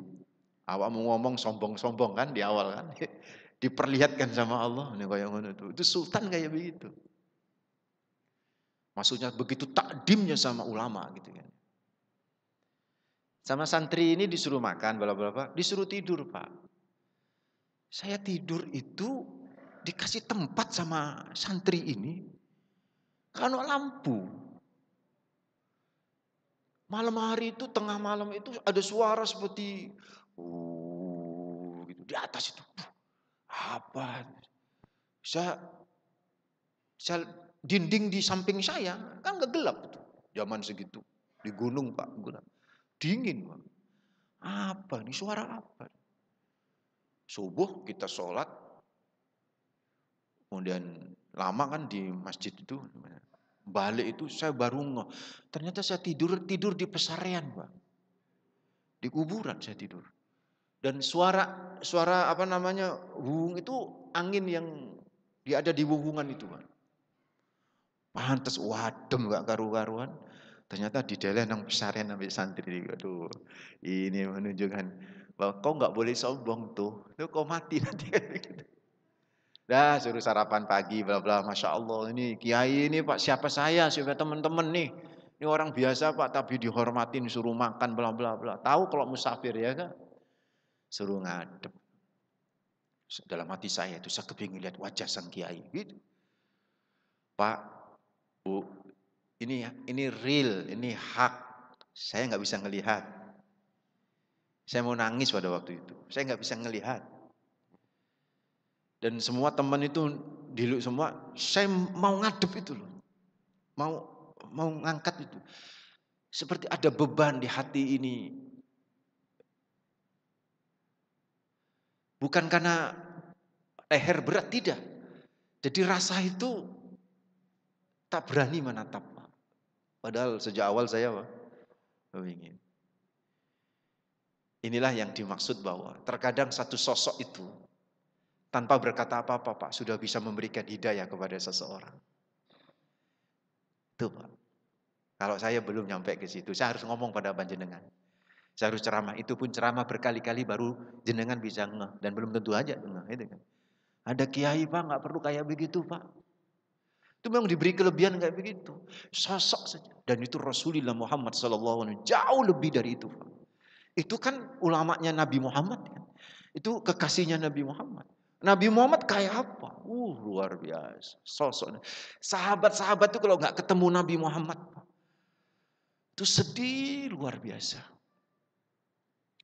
Awak mau ngomong sombong-sombong kan di awal kan. Diperlihatkan sama Allah. nih Itu sultan kayak begitu. Maksudnya begitu takdimnya sama ulama gitu kan. Sama santri ini disuruh makan, bapak-bapak, disuruh tidur, Pak. Saya tidur itu dikasih tempat sama santri ini karena lampu. Malam hari itu tengah malam itu ada suara seperti uh gitu di atas itu. Apa? Saya saya dinding di samping saya kan nggak gelap tuh zaman segitu di gunung pak gelap dingin pak apa nih suara apa subuh kita sholat kemudian lama kan di masjid itu balik itu saya baru ngeh ternyata saya tidur tidur di pesarean pak di kuburan saya tidur dan suara suara apa namanya wung itu angin yang dia ada di wuhungan itu pak pantes wadem gak karu-karuan ternyata di daerah nang pesarean ambil santri aduh ini menunjukkan bahwa kau nggak boleh sombong tuh tuh kau mati nanti gitu. Dah suruh sarapan pagi bla bla masya Allah ini kiai ini pak siapa saya siapa teman-teman nih ini orang biasa pak tapi dihormatin suruh makan bla bla bla tahu kalau musafir ya kan suruh ngadep dalam hati saya itu saya kepingin lihat wajah sang kiai gitu pak bu ini ini real ini hak saya nggak bisa ngelihat saya mau nangis pada waktu itu saya nggak bisa ngelihat dan semua teman itu diluk semua, saya mau ngadep itu loh. Mau mau ngangkat itu. Seperti ada beban di hati ini. Bukan karena leher berat tidak. Jadi rasa itu tak berani menatap. Padahal sejak awal saya Pak, ingin. Inilah yang dimaksud bahwa terkadang satu sosok itu tanpa berkata apa-apa Pak, sudah bisa memberikan hidayah kepada seseorang. tuh Pak. Kalau saya belum nyampe ke situ, saya harus ngomong pada panjenengan. Saya harus ceramah, itu pun ceramah berkali-kali baru jenengan bisa ngeh. Dan belum tentu aja ngeh. Itu kan. Ada kiai Pak, nggak perlu kayak begitu Pak. Itu memang diberi kelebihan kayak begitu. Sosok saja. Dan itu Rasulullah Muhammad SAW jauh lebih dari itu. Pak. Itu kan ulamanya Nabi Muhammad. Kan? Itu kekasihnya Nabi Muhammad. Nabi Muhammad kayak apa? Uh, luar biasa. Sosok. Sahabat-sahabat itu kalau nggak ketemu Nabi Muhammad, itu sedih luar biasa.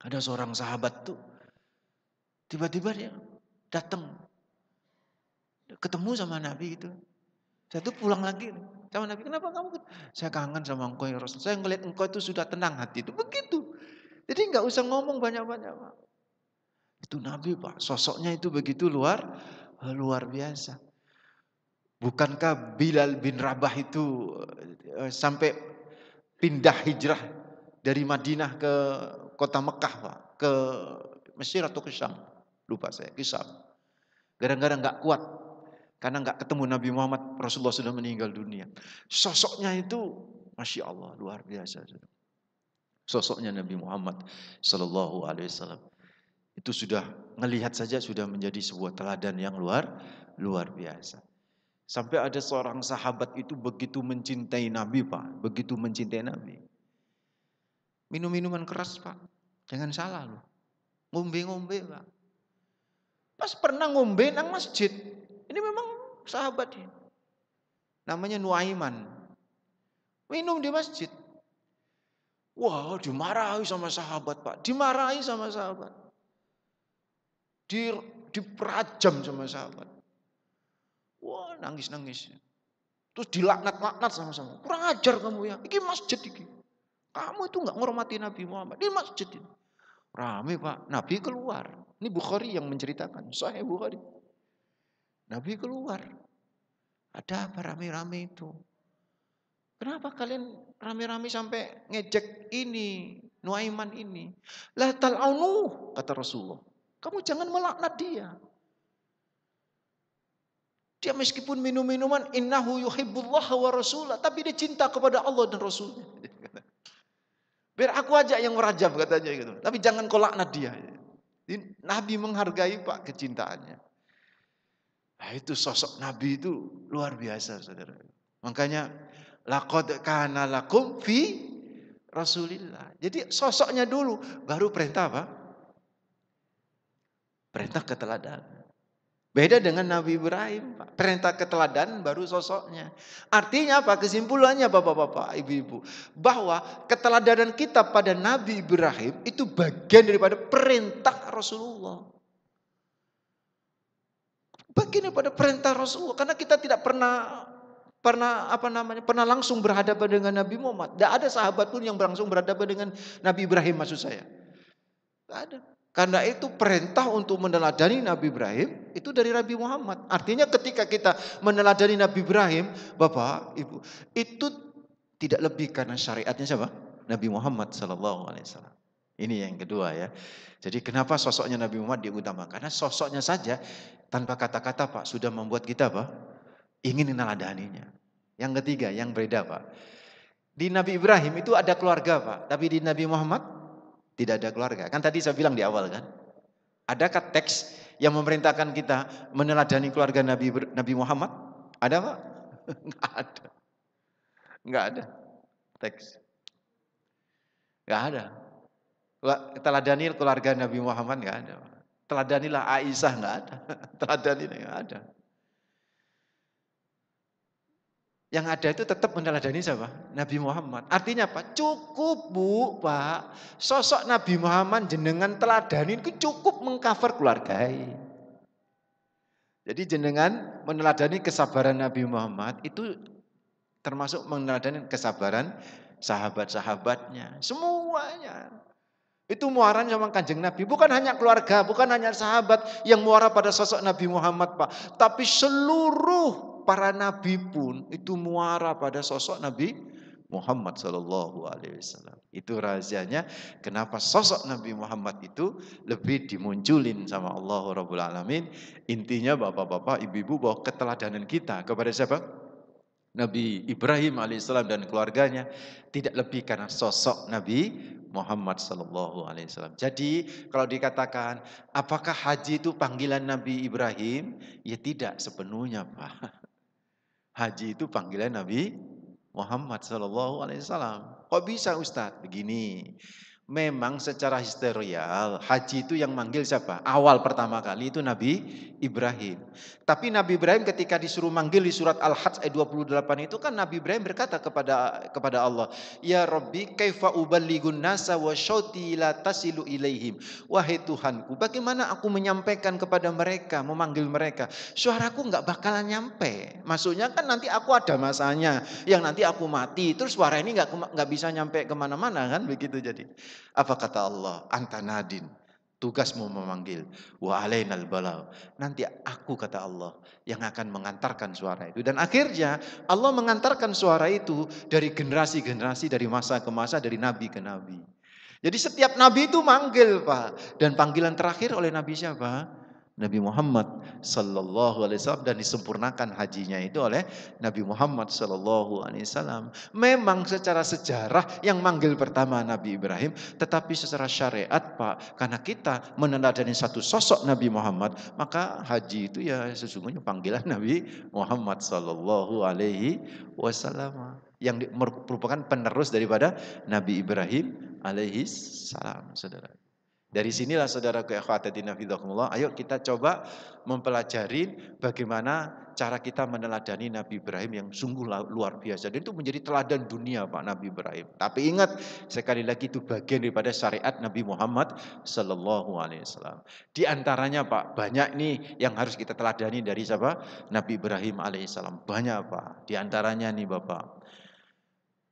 Ada seorang sahabat tuh, tiba-tiba dia datang, ketemu sama Nabi itu, Saya tuh pulang lagi sama Nabi, kenapa kamu? Saya kangen sama engkau ya Rasul. Saya ngeliat engkau itu sudah tenang hati itu. Begitu. Jadi nggak usah ngomong banyak-banyak. Itu Nabi Pak, sosoknya itu begitu luar luar biasa. Bukankah Bilal bin Rabah itu eh, sampai pindah hijrah dari Madinah ke kota Mekah Pak, ke Mesir atau ke Syam? Lupa saya, ke Syam. Gara-gara nggak kuat karena nggak ketemu Nabi Muhammad, Rasulullah sudah meninggal dunia. Sosoknya itu, masya Allah, luar biasa. Sosoknya Nabi Muhammad Sallallahu Alaihi Wasallam. Itu sudah melihat saja sudah menjadi sebuah teladan yang luar luar biasa. Sampai ada seorang sahabat itu begitu mencintai Nabi, Pak. Begitu mencintai Nabi. Minum minuman keras, Pak. Jangan salah loh. Ngombe-ngombe, Pak. Pas pernah ngombe nang masjid. Ini memang sahabat ini. Namanya Nuaiman. Minum di masjid. Wah, wow, dimarahi sama sahabat, Pak. Dimarahi sama sahabat di, diperajam sama sahabat. Wah nangis-nangis. Terus dilaknat-laknat sama sama Kurang ajar kamu ya. Ini masjid ini. Kamu itu nggak menghormati Nabi Muhammad. Ini masjid ini. Rame pak. Nabi keluar. Ini Bukhari yang menceritakan. saya Bukhari. Nabi keluar. Ada apa rame-rame itu? Kenapa kalian rame-rame sampai ngejek ini, Nuaiman ini? Lah tal'aunuh, kata Rasulullah. Kamu jangan melaknat dia. Dia meskipun minum minuman innahu yuhibbullah wa rasulah, tapi dia cinta kepada Allah dan Rasulnya. Biar aku aja yang merajam katanya gitu. Tapi jangan kau laknat dia. Nabi menghargai Pak kecintaannya. Nah, itu sosok Nabi itu luar biasa saudara. Makanya laqad kana lakum fi Rasulillah. Jadi sosoknya dulu baru perintah pak. Perintah keteladanan. Beda dengan Nabi Ibrahim, Pak. Perintah keteladanan baru sosoknya. Artinya apa? Kesimpulannya Bapak-bapak, Ibu-ibu, bahwa keteladanan kita pada Nabi Ibrahim itu bagian daripada perintah Rasulullah. Bagian daripada perintah Rasulullah karena kita tidak pernah pernah apa namanya? pernah langsung berhadapan dengan Nabi Muhammad. Tidak ada sahabat pun yang langsung berhadapan dengan Nabi Ibrahim maksud saya. Tidak ada. Karena itu perintah untuk meneladani Nabi Ibrahim itu dari Nabi Muhammad. Artinya ketika kita meneladani Nabi Ibrahim, Bapak, Ibu, itu tidak lebih karena syariatnya siapa? Nabi Muhammad sallallahu alaihi wasallam. Ini yang kedua ya. Jadi kenapa sosoknya Nabi Muhammad diutamakan? Karena sosoknya saja tanpa kata-kata Pak sudah membuat kita Pak ingin meneladaninya. Yang ketiga, yang berbeda Pak. Di Nabi Ibrahim itu ada keluarga Pak, tapi di Nabi Muhammad tidak ada keluarga. Kan tadi saya bilang di awal kan. Adakah teks yang memerintahkan kita meneladani keluarga Nabi Nabi Muhammad? Ada pak? Enggak ada. Enggak ada teks. Enggak ada. Teladani keluarga Nabi Muhammad enggak ada. Teladanilah Aisyah enggak ada. teladanilah enggak ada. Yang ada itu tetap meneladani siapa? Nabi Muhammad. Artinya apa? Cukup bu, pak. Sosok Nabi Muhammad jenengan teladani itu cukup mengcover keluarga. Jadi jenengan meneladani kesabaran Nabi Muhammad itu termasuk meneladani kesabaran sahabat-sahabatnya. Semuanya. Itu muaranya sama kanjeng Nabi. Bukan hanya keluarga, bukan hanya sahabat yang muara pada sosok Nabi Muhammad Pak. Tapi seluruh para nabi pun itu muara pada sosok Nabi Muhammad Shallallahu Alaihi Wasallam. Itu rahasianya kenapa sosok Nabi Muhammad itu lebih dimunculin sama Allah Rabbul Alamin. Intinya bapak-bapak, ibu-ibu bahwa keteladanan kita kepada siapa? Nabi Ibrahim alaihissalam dan keluarganya tidak lebih karena sosok Nabi Muhammad Sallallahu Alaihi Wasallam. Jadi kalau dikatakan apakah haji itu panggilan Nabi Ibrahim? Ya tidak sepenuhnya pak. Haji itu panggilan Nabi Muhammad Shallallahu Alaihi Wasallam. Kok bisa Ustadz? Begini, Memang secara historial haji itu yang manggil siapa? Awal pertama kali itu Nabi Ibrahim. Tapi Nabi Ibrahim ketika disuruh manggil di surat Al-Hajj ayat 28 itu kan Nabi Ibrahim berkata kepada kepada Allah, "Ya Rabbi, kaifa uballighun nasa wa syauti la tasilu ilaihim." Wahai Tuhanku, bagaimana aku menyampaikan kepada mereka, memanggil mereka? Suaraku enggak bakalan nyampe. Maksudnya kan nanti aku ada masanya yang nanti aku mati, terus suara ini enggak nggak bisa nyampe kemana-mana kan begitu jadi. Apa kata Allah? anta nadin Tugasmu memanggil. Wa alainal balau. Nanti aku kata Allah yang akan mengantarkan suara itu. Dan akhirnya Allah mengantarkan suara itu dari generasi-generasi, dari masa ke masa, dari nabi ke nabi. Jadi setiap nabi itu manggil Pak. Dan panggilan terakhir oleh nabi siapa? Nabi Muhammad sallallahu alaihi wasallam dan disempurnakan hajinya itu oleh Nabi Muhammad sallallahu alaihi wasallam. Memang secara sejarah yang manggil pertama Nabi Ibrahim, tetapi secara syariat Pak, karena kita meneladani satu sosok Nabi Muhammad, maka haji itu ya sesungguhnya panggilan Nabi Muhammad sallallahu alaihi wasallam yang merupakan penerus daripada Nabi Ibrahim alaihi salam, saudara. Dari sinilah saudara ikhwatatina ayo kita coba mempelajari bagaimana cara kita meneladani Nabi Ibrahim yang sungguh luar biasa. Dan itu menjadi teladan dunia Pak Nabi Ibrahim. Tapi ingat, sekali lagi itu bagian daripada syariat Nabi Muhammad Sallallahu Alaihi Wasallam. Di antaranya Pak, banyak nih yang harus kita teladani dari siapa? Nabi Ibrahim Alaihissalam. Banyak Pak, di antaranya nih Bapak.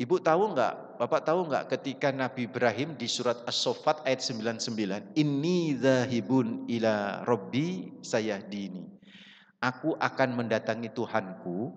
Ibu tahu enggak, Bapak tahu enggak ketika Nabi Ibrahim di surat as sofat ayat 99, ini zahibun ila Robbi saya dini, Aku akan mendatangi Tuhanku,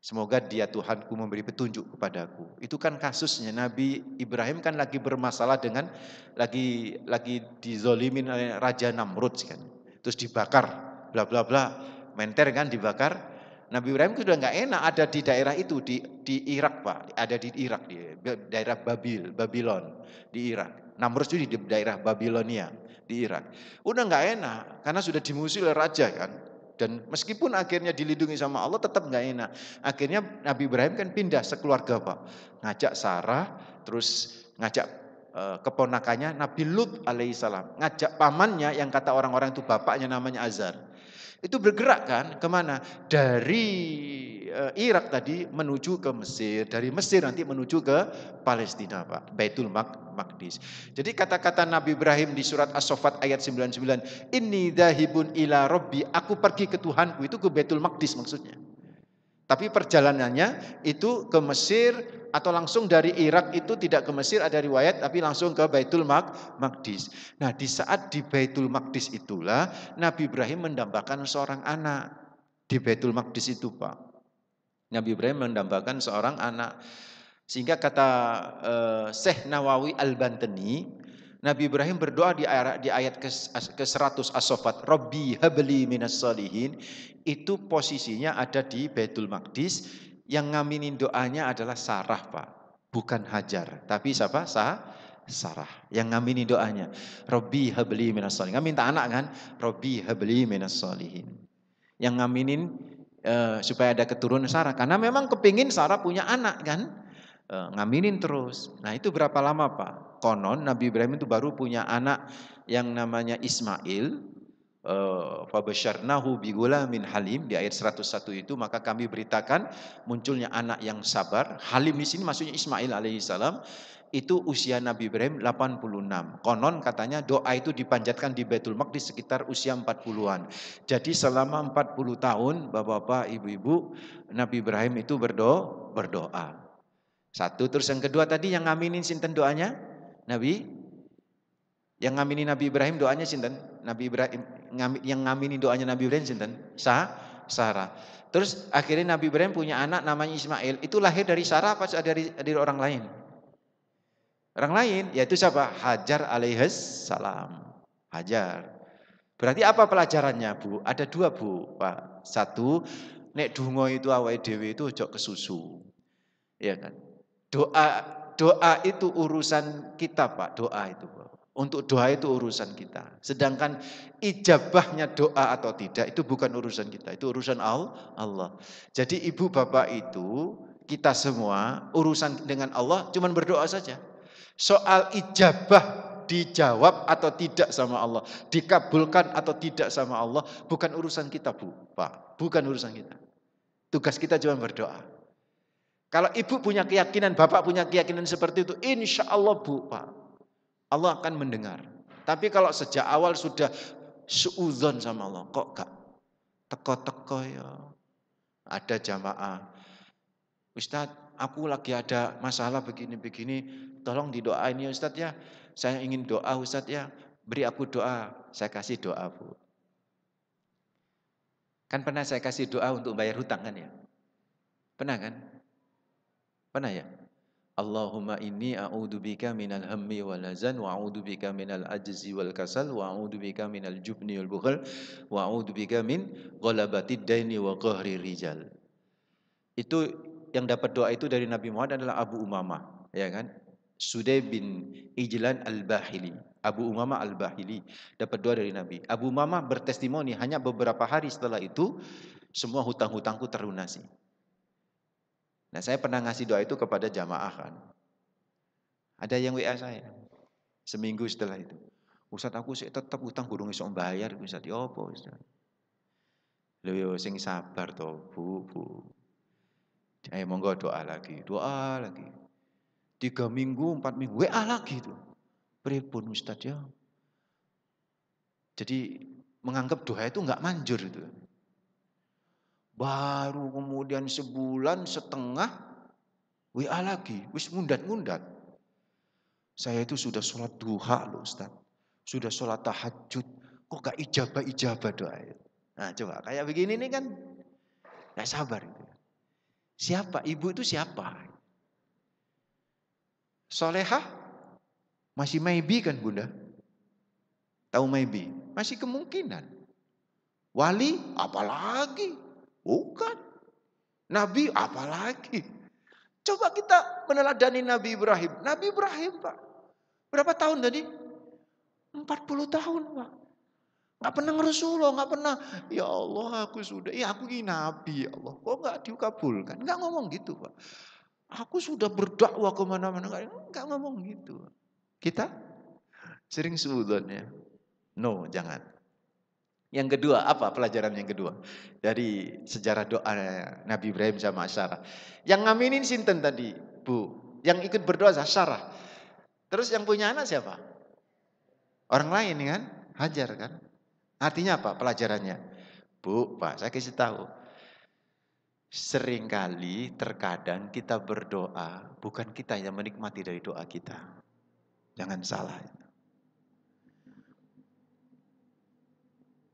semoga dia Tuhanku memberi petunjuk kepadaku. Itu kan kasusnya Nabi Ibrahim kan lagi bermasalah dengan lagi lagi dizolimin oleh Raja Namrud kan. Terus dibakar, bla bla bla, menter kan dibakar, Nabi Ibrahim itu sudah nggak enak ada di daerah itu di di Irak pak, ada di Irak di daerah Babil, Babylon di Irak. Namrus itu di daerah Babilonia di Irak. Udah nggak enak karena sudah dimusuhi oleh raja kan. Dan meskipun akhirnya dilindungi sama Allah tetap nggak enak. Akhirnya Nabi Ibrahim kan pindah sekeluarga pak, ngajak Sarah, terus ngajak eh, keponakannya Nabi Lut alaihissalam ngajak pamannya yang kata orang-orang itu bapaknya namanya Azar itu bergerak kan kemana? Dari eh, Irak tadi menuju ke Mesir, dari Mesir nanti menuju ke Palestina Pak, Baitul Maqdis. Jadi kata-kata Nabi Ibrahim di surat as sofat ayat 99, ini dahibun ila robbi, aku pergi ke Tuhanku, itu ke Baitul Maqdis maksudnya. Tapi perjalanannya itu ke Mesir atau langsung dari Irak itu tidak ke Mesir ada riwayat tapi langsung ke Baitul Maqdis. Nah, di saat di Baitul Maqdis itulah Nabi Ibrahim mendambakan seorang anak. Di Baitul Maqdis itu, Pak. Nabi Ibrahim mendambakan seorang anak. Sehingga kata uh, eh, Syekh Nawawi Al-Bantani Nabi Ibrahim berdoa di ayat, di ayat ke-100 as Robi Rabbi habli minas salihin itu posisinya ada di Baitul Maqdis, yang ngaminin doanya adalah Sarah Pak, bukan Hajar. Tapi siapa? Sah? Sarah yang ngaminin doanya. Rabbi habli minas salihin Nggak minta anak kan? Rabbi habli minas salihin Yang ngaminin uh, supaya ada keturunan Sarah. Karena memang kepingin Sarah punya anak kan? e, ngaminin terus. Nah itu berapa lama Pak? Konon Nabi Ibrahim itu baru punya anak yang namanya Ismail. Eh, bigula min halim di ayat 101 itu maka kami beritakan munculnya anak yang sabar halim di sini maksudnya Ismail alaihissalam itu usia Nabi Ibrahim 86. Konon katanya doa itu dipanjatkan di Baitul Maqdis sekitar usia 40-an. Jadi selama 40 tahun Bapak-bapak, Ibu-ibu, Nabi Ibrahim itu berdoa, berdoa. Satu, terus yang kedua tadi yang ngaminin sinten doanya? Nabi yang ngaminin Nabi Ibrahim doanya sinten? Nabi Ibrahim yang ngaminin doanya Nabi Ibrahim sinten? Sah, Sarah. Terus akhirnya Nabi Ibrahim punya anak namanya Ismail. Itu lahir dari Sarah apa dari dari orang lain? Orang lain yaitu siapa? Hajar alaihis salam. Hajar. Berarti apa pelajarannya, Bu? Ada dua, Bu, Pak. Satu, nek dungo itu awake dhewe itu ojo kesusu. Iya kan? Doa doa itu urusan kita Pak, doa itu. Untuk doa itu urusan kita. Sedangkan ijabahnya doa atau tidak itu bukan urusan kita, itu urusan Allah. Jadi ibu bapak itu kita semua urusan dengan Allah cuman berdoa saja. Soal ijabah dijawab atau tidak sama Allah, dikabulkan atau tidak sama Allah bukan urusan kita Bu, Pak. Bukan urusan kita. Tugas kita cuma berdoa. Kalau ibu punya keyakinan, bapak punya keyakinan seperti itu, insya Allah bu, pak. Allah akan mendengar. Tapi kalau sejak awal sudah seuzon sama Allah, kok gak teko-teko ya. Ada jamaah. Ustadz, aku lagi ada masalah begini-begini, tolong didoain ya Ustadz ya. Saya ingin doa Ustadz ya, beri aku doa. Saya kasih doa bu. Kan pernah saya kasih doa untuk bayar hutang kan ya? Pernah kan? Pernah ya? Allahumma inni a'udzubika minal hammi wal hazan wa a'udzubika minal ajzi wal kasal wa a'udzubika minal jubni wal bukhl wa a'udzubika min ghalabatid daini wa qahri rijal. Itu yang dapat doa itu dari Nabi Muhammad adalah Abu Umamah, ya kan? Sudai bin Ijlan Al-Bahili. Abu Umamah Al-Bahili dapat doa dari Nabi. Abu Umamah bertestimoni hanya beberapa hari setelah itu semua hutang-hutangku terlunasi. Nah saya pernah ngasih doa itu kepada jamaah kan. Ada yang WA saya. Seminggu setelah itu. Ustadz aku sih tetap utang gurung iso bayar bisa Ya apa Ustaz? Lho sing sabar to, Bu, Bu. Ayo monggo doa lagi, doa lagi. Tiga minggu, empat minggu, WA lagi itu. Pripun Ustaz ya. Jadi menganggap doa itu enggak manjur itu. Baru kemudian sebulan setengah WA lagi, wis mundat-mundat. Saya itu sudah sholat duha loh Ustaz. Sudah sholat tahajud. Kok gak ijabah-ijabah doa itu? Nah coba kayak begini nih kan gak sabar Siapa? Ibu itu siapa? Solehah? Masih maybe kan bunda? Tahu maybe? Masih kemungkinan. Wali? Apalagi? Bukan. Nabi apalagi. Coba kita meneladani Nabi Ibrahim. Nabi Ibrahim, Pak. Berapa tahun tadi? 40 tahun, Pak. Gak pernah ngerusuloh, gak pernah. Ya Allah, aku sudah. Ya aku ini Nabi, ya Allah. Kok gak diukabulkan? Gak ngomong gitu, Pak. Aku sudah berdakwah kemana-mana. Gak, gak ngomong gitu. Kita sering suudon ya. No, jangan. Yang kedua, apa pelajaran yang kedua? Dari sejarah doa Nabi Ibrahim sama Sarah. Yang ngaminin Sinten tadi, Bu. Yang ikut berdoa Sarah. Terus yang punya anak siapa? Orang lain kan? Hajar kan? Artinya apa pelajarannya? Bu, Pak, saya kasih tahu. Seringkali terkadang kita berdoa, bukan kita yang menikmati dari doa kita. Jangan salah.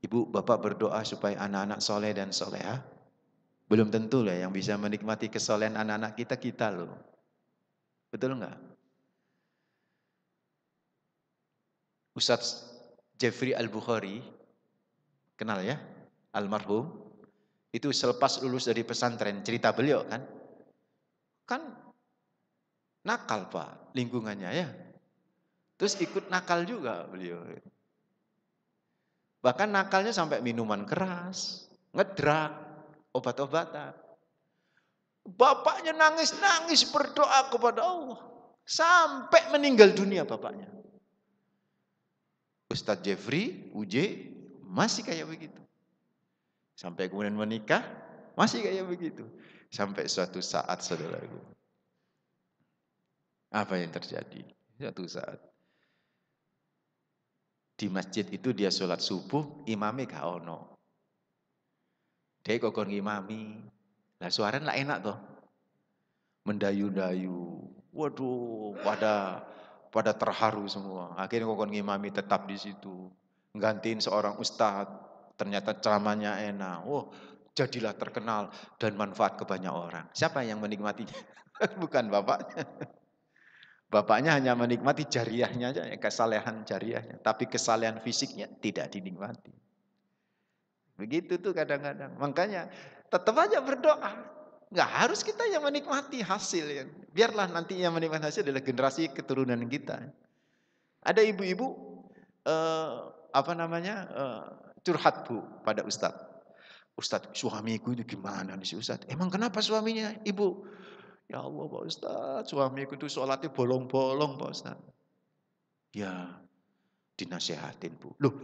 Ibu, bapak berdoa supaya anak-anak soleh dan soleha. Belum tentu lah yang bisa menikmati kesolehan anak-anak kita, kita loh. Betul nggak? Ustadz Jeffrey Al-Bukhari, kenal ya, almarhum, itu selepas lulus dari pesantren, cerita beliau kan. Kan nakal pak lingkungannya ya. Terus ikut nakal juga beliau. Bahkan nakalnya sampai minuman keras, ngedrak, obat-obatan. Bapaknya nangis-nangis berdoa kepada Allah. Sampai meninggal dunia bapaknya. Ustadz Jeffrey, UJ, masih kayak begitu. Sampai kemudian menikah, masih kayak begitu. Sampai suatu saat saudaraku. Apa yang terjadi? Suatu saat di masjid itu dia sholat subuh, imamnya gak ono. Dia kok imami, Lah suara lah enak tuh, Mendayu-dayu. Waduh, pada pada terharu semua. Akhirnya kok imami tetap di situ. Nggantiin seorang ustadz. Ternyata ceramahnya enak. Wah, jadilah terkenal dan manfaat ke banyak orang. Siapa yang menikmatinya? Bukan bapaknya. Bapaknya hanya menikmati jariahnya aja, ya, kesalehan jariahnya. Tapi kesalehan fisiknya tidak dinikmati. Begitu tuh kadang-kadang. Makanya tetap aja berdoa. Gak harus kita yang menikmati hasil. Ya. Biarlah nanti yang menikmati hasil adalah generasi keturunan kita. Ada ibu-ibu, eh, apa namanya, eh, curhat bu pada Ustadz. Ustadz, suamiku itu gimana nih si Ustadz? Emang kenapa suaminya? Ibu, Ya Allah Pak Ustaz, suamiku itu sholatnya bolong-bolong Pak Ustaz. Ya, dinasehatin Bu. Loh,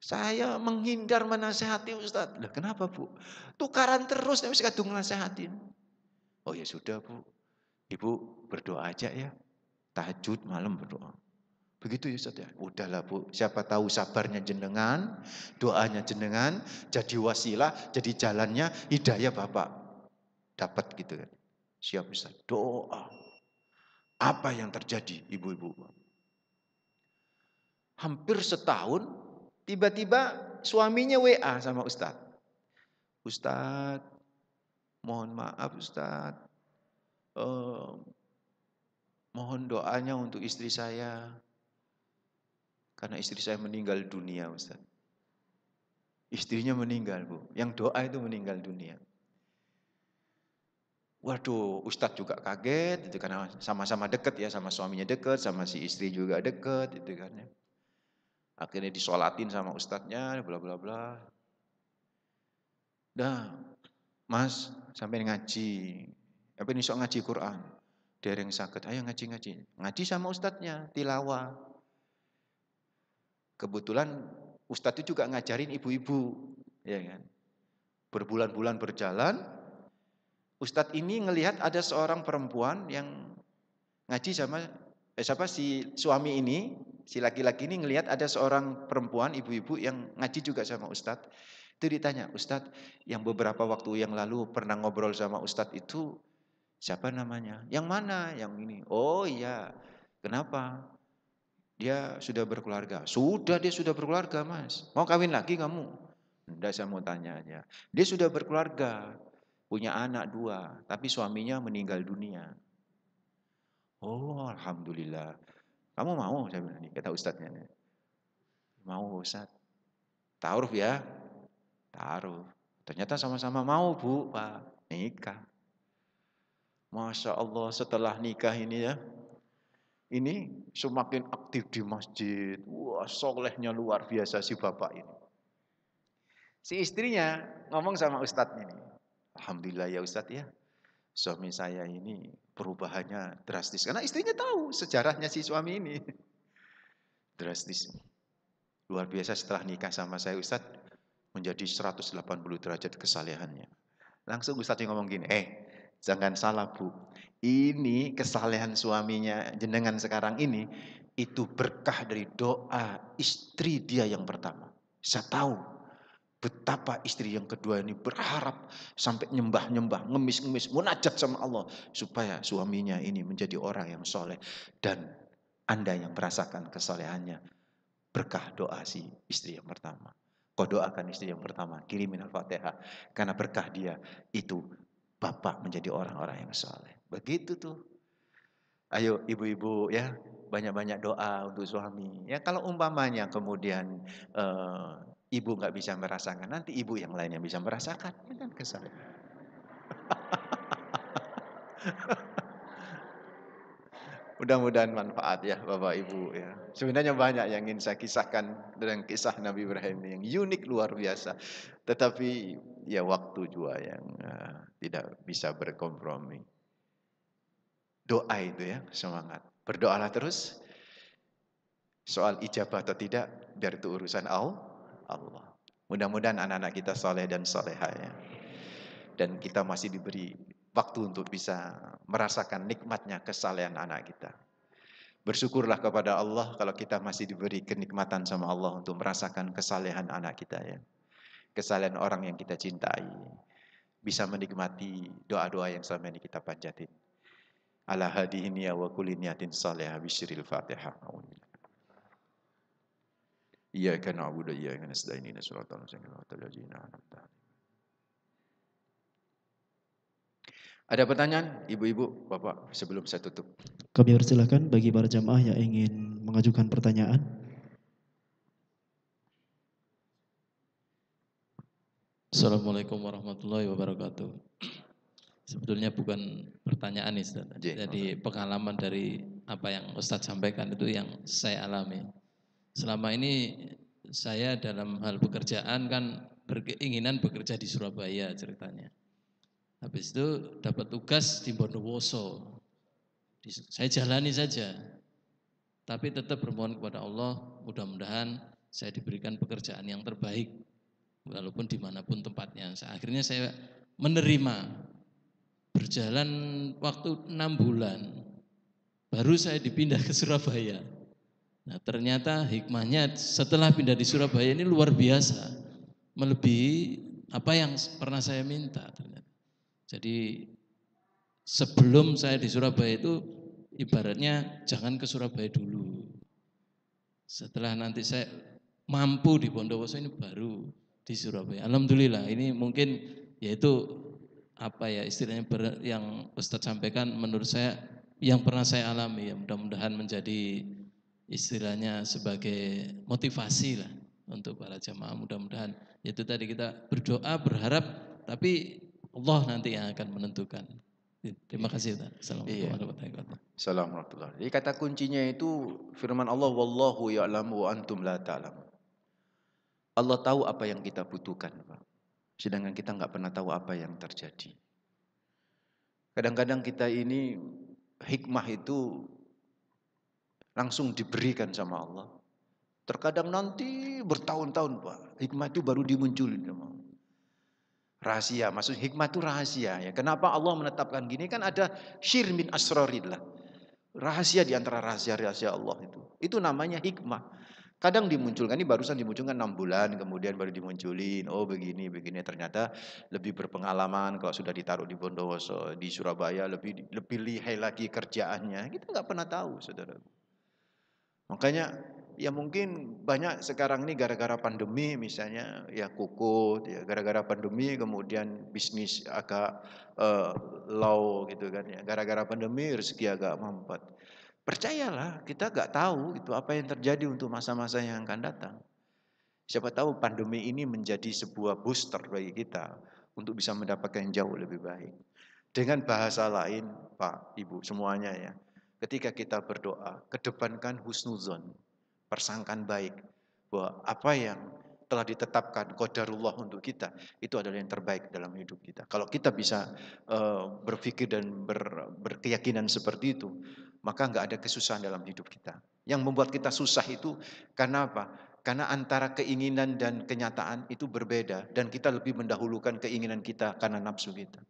saya menghindar menasehati Ustaz. Lah kenapa Bu? Tukaran terus, tapi kadung nasehatin. Oh ya sudah Bu, Ibu berdoa aja ya. Tahajud malam berdoa. Begitu ya Ustaz ya. Udahlah Bu, siapa tahu sabarnya jenengan, doanya jenengan, jadi wasilah, jadi jalannya hidayah Bapak. Dapat gitu kan. Siap bisa doa. Apa yang terjadi ibu-ibu? Hampir setahun tiba-tiba suaminya WA sama Ustadz. Ustadz, mohon maaf Ustadz. Eh, mohon doanya untuk istri saya. Karena istri saya meninggal dunia Ustadz. Istrinya meninggal Bu. Yang doa itu meninggal dunia. Waduh, Ustadz juga kaget, itu karena sama-sama deket ya, sama suaminya deket, sama si istri juga deket, itu kan ya. Akhirnya disolatin sama ustadznya, bla bla bla. Dah, mas, sampai ngaji. Apa ini sok ngaji Quran? Dereng sakit, ayo ngaji-ngaji. Ngaji sama ustadznya, tilawah. Kebetulan ustadz itu juga ngajarin ibu-ibu, ya kan. Berbulan-bulan berjalan, Ustadz ini ngelihat ada seorang perempuan yang ngaji sama eh, siapa si suami ini, si laki-laki ini ngelihat ada seorang perempuan ibu-ibu yang ngaji juga sama Ustadz. Itu ditanya, Ustadz yang beberapa waktu yang lalu pernah ngobrol sama Ustadz itu siapa namanya? Yang mana? Yang ini. Oh iya, kenapa? Dia sudah berkeluarga. Sudah dia sudah berkeluarga mas. Mau kawin lagi kamu? Tidak saya mau tanya aja. Dia sudah berkeluarga punya anak dua, tapi suaminya meninggal dunia. Oh, alhamdulillah. Kamu mau? Saya bilang ini kata ustadznya. Mau ustad, Taruh ya? taruh. Ternyata sama-sama mau bu, pak. Nikah. Masya Allah setelah nikah ini ya. Ini semakin aktif di masjid. Wah solehnya luar biasa si bapak ini. Si istrinya ngomong sama ustadznya nih. Alhamdulillah ya Ustadz ya, suami saya ini perubahannya drastis. Karena istrinya tahu sejarahnya si suami ini. Drastis. Luar biasa setelah nikah sama saya Ustadz, menjadi 180 derajat kesalehannya. Langsung Ustadz yang ngomong gini, eh jangan salah bu, ini kesalehan suaminya jenengan sekarang ini, itu berkah dari doa istri dia yang pertama. Saya tahu Betapa istri yang kedua ini berharap sampai nyembah-nyembah, ngemis-ngemis, munajat sama Allah. Supaya suaminya ini menjadi orang yang soleh. Dan Anda yang merasakan kesolehannya, berkah doa si istri yang pertama. Kau doakan istri yang pertama, kirimin Al-Fatihah. Karena berkah dia itu Bapak menjadi orang-orang yang soleh. Begitu tuh. Ayo ibu-ibu ya, banyak-banyak doa untuk suami. Ya kalau umpamanya kemudian eh, ibu nggak bisa merasakan, nanti ibu yang lain yang bisa merasakan. dengan ya kan kesal. Mudah-mudahan manfaat ya Bapak Ibu ya. Sebenarnya banyak yang ingin saya kisahkan dengan kisah Nabi Ibrahim yang unik luar biasa. Tetapi ya waktu juga yang uh, tidak bisa berkompromi. Doa itu ya semangat. Berdoalah terus. Soal ijabah atau tidak biar itu urusan Allah Allah. Mudah-mudahan anak-anak kita soleh dan soleha ya. Dan kita masih diberi waktu untuk bisa merasakan nikmatnya kesalehan anak kita. Bersyukurlah kepada Allah kalau kita masih diberi kenikmatan sama Allah untuk merasakan kesalehan anak kita ya. Kesalehan orang yang kita cintai. Bisa menikmati doa-doa yang selama ini kita panjatin. Ala hadihin ya wa fatihah. إياك نعبد وإياك نستعين إلى صراط الذين أنعمت Ada pertanyaan, ibu-ibu, bapak, sebelum saya tutup? Kami persilahkan bagi para jamaah yang ingin mengajukan pertanyaan. Assalamualaikum warahmatullahi wabarakatuh. Sebetulnya bukan pertanyaan Ustaz. Iya, Jadi pengalaman dari apa yang Ustaz sampaikan itu yang saya alami. Selama ini saya dalam hal pekerjaan kan berkeinginan bekerja di Surabaya ceritanya. Habis itu dapat tugas di Bondowoso. Saya jalani saja. Tapi tetap bermohon kepada Allah, mudah-mudahan saya diberikan pekerjaan yang terbaik. Walaupun dimanapun tempatnya. Akhirnya saya menerima. Berjalan waktu enam bulan. Baru saya dipindah ke Surabaya Nah, ternyata hikmahnya setelah pindah di Surabaya ini luar biasa, melebihi apa yang pernah saya minta ternyata. Jadi sebelum saya di Surabaya itu ibaratnya jangan ke Surabaya dulu. Setelah nanti saya mampu di Bondowoso ini baru di Surabaya. Alhamdulillah ini mungkin yaitu apa ya istilahnya ber, yang Ustadz sampaikan menurut saya yang pernah saya alami ya mudah-mudahan menjadi istilahnya sebagai motivasi lah untuk para jamaah mudah-mudahan itu tadi kita berdoa berharap tapi Allah nanti yang akan menentukan iya, Terima kasih Ustaz. Assalamualaikum iya. warahmatullahi wabarakatuh. Assalamualaikum warahmatullahi Jadi kata kuncinya itu firman Allah wallahu ya'lamu wa antum la ta'lam. Allah tahu apa yang kita butuhkan, Pak. Sedangkan kita nggak pernah tahu apa yang terjadi. Kadang-kadang kita ini hikmah itu langsung diberikan sama Allah. Terkadang nanti bertahun-tahun Pak, hikmah itu baru dimunculin sama Allah. Rahasia, maksud hikmah itu rahasia ya. Kenapa Allah menetapkan gini kan ada syir min lah. Rahasia di antara rahasia-rahasia Allah itu. Itu namanya hikmah. Kadang dimunculkan, ini barusan dimunculkan enam bulan, kemudian baru dimunculin, oh begini, begini. Ternyata lebih berpengalaman kalau sudah ditaruh di Bondowoso, di Surabaya, lebih lebih lihai lagi kerjaannya. Kita nggak pernah tahu, saudara. Makanya ya mungkin banyak sekarang ini gara-gara pandemi misalnya ya kukut ya gara-gara pandemi kemudian bisnis agak uh, low gitu kan ya gara-gara pandemi rezeki agak mampet percayalah kita gak tahu itu apa yang terjadi untuk masa-masa yang akan datang siapa tahu pandemi ini menjadi sebuah booster bagi kita untuk bisa mendapatkan yang jauh lebih baik dengan bahasa lain Pak Ibu semuanya ya ketika kita berdoa, kedepankan husnuzon, persangkaan baik bahwa apa yang telah ditetapkan qadarullah untuk kita itu adalah yang terbaik dalam hidup kita. Kalau kita bisa uh, berpikir dan ber, berkeyakinan seperti itu, maka nggak ada kesusahan dalam hidup kita. Yang membuat kita susah itu karena apa? Karena antara keinginan dan kenyataan itu berbeda dan kita lebih mendahulukan keinginan kita karena nafsu kita.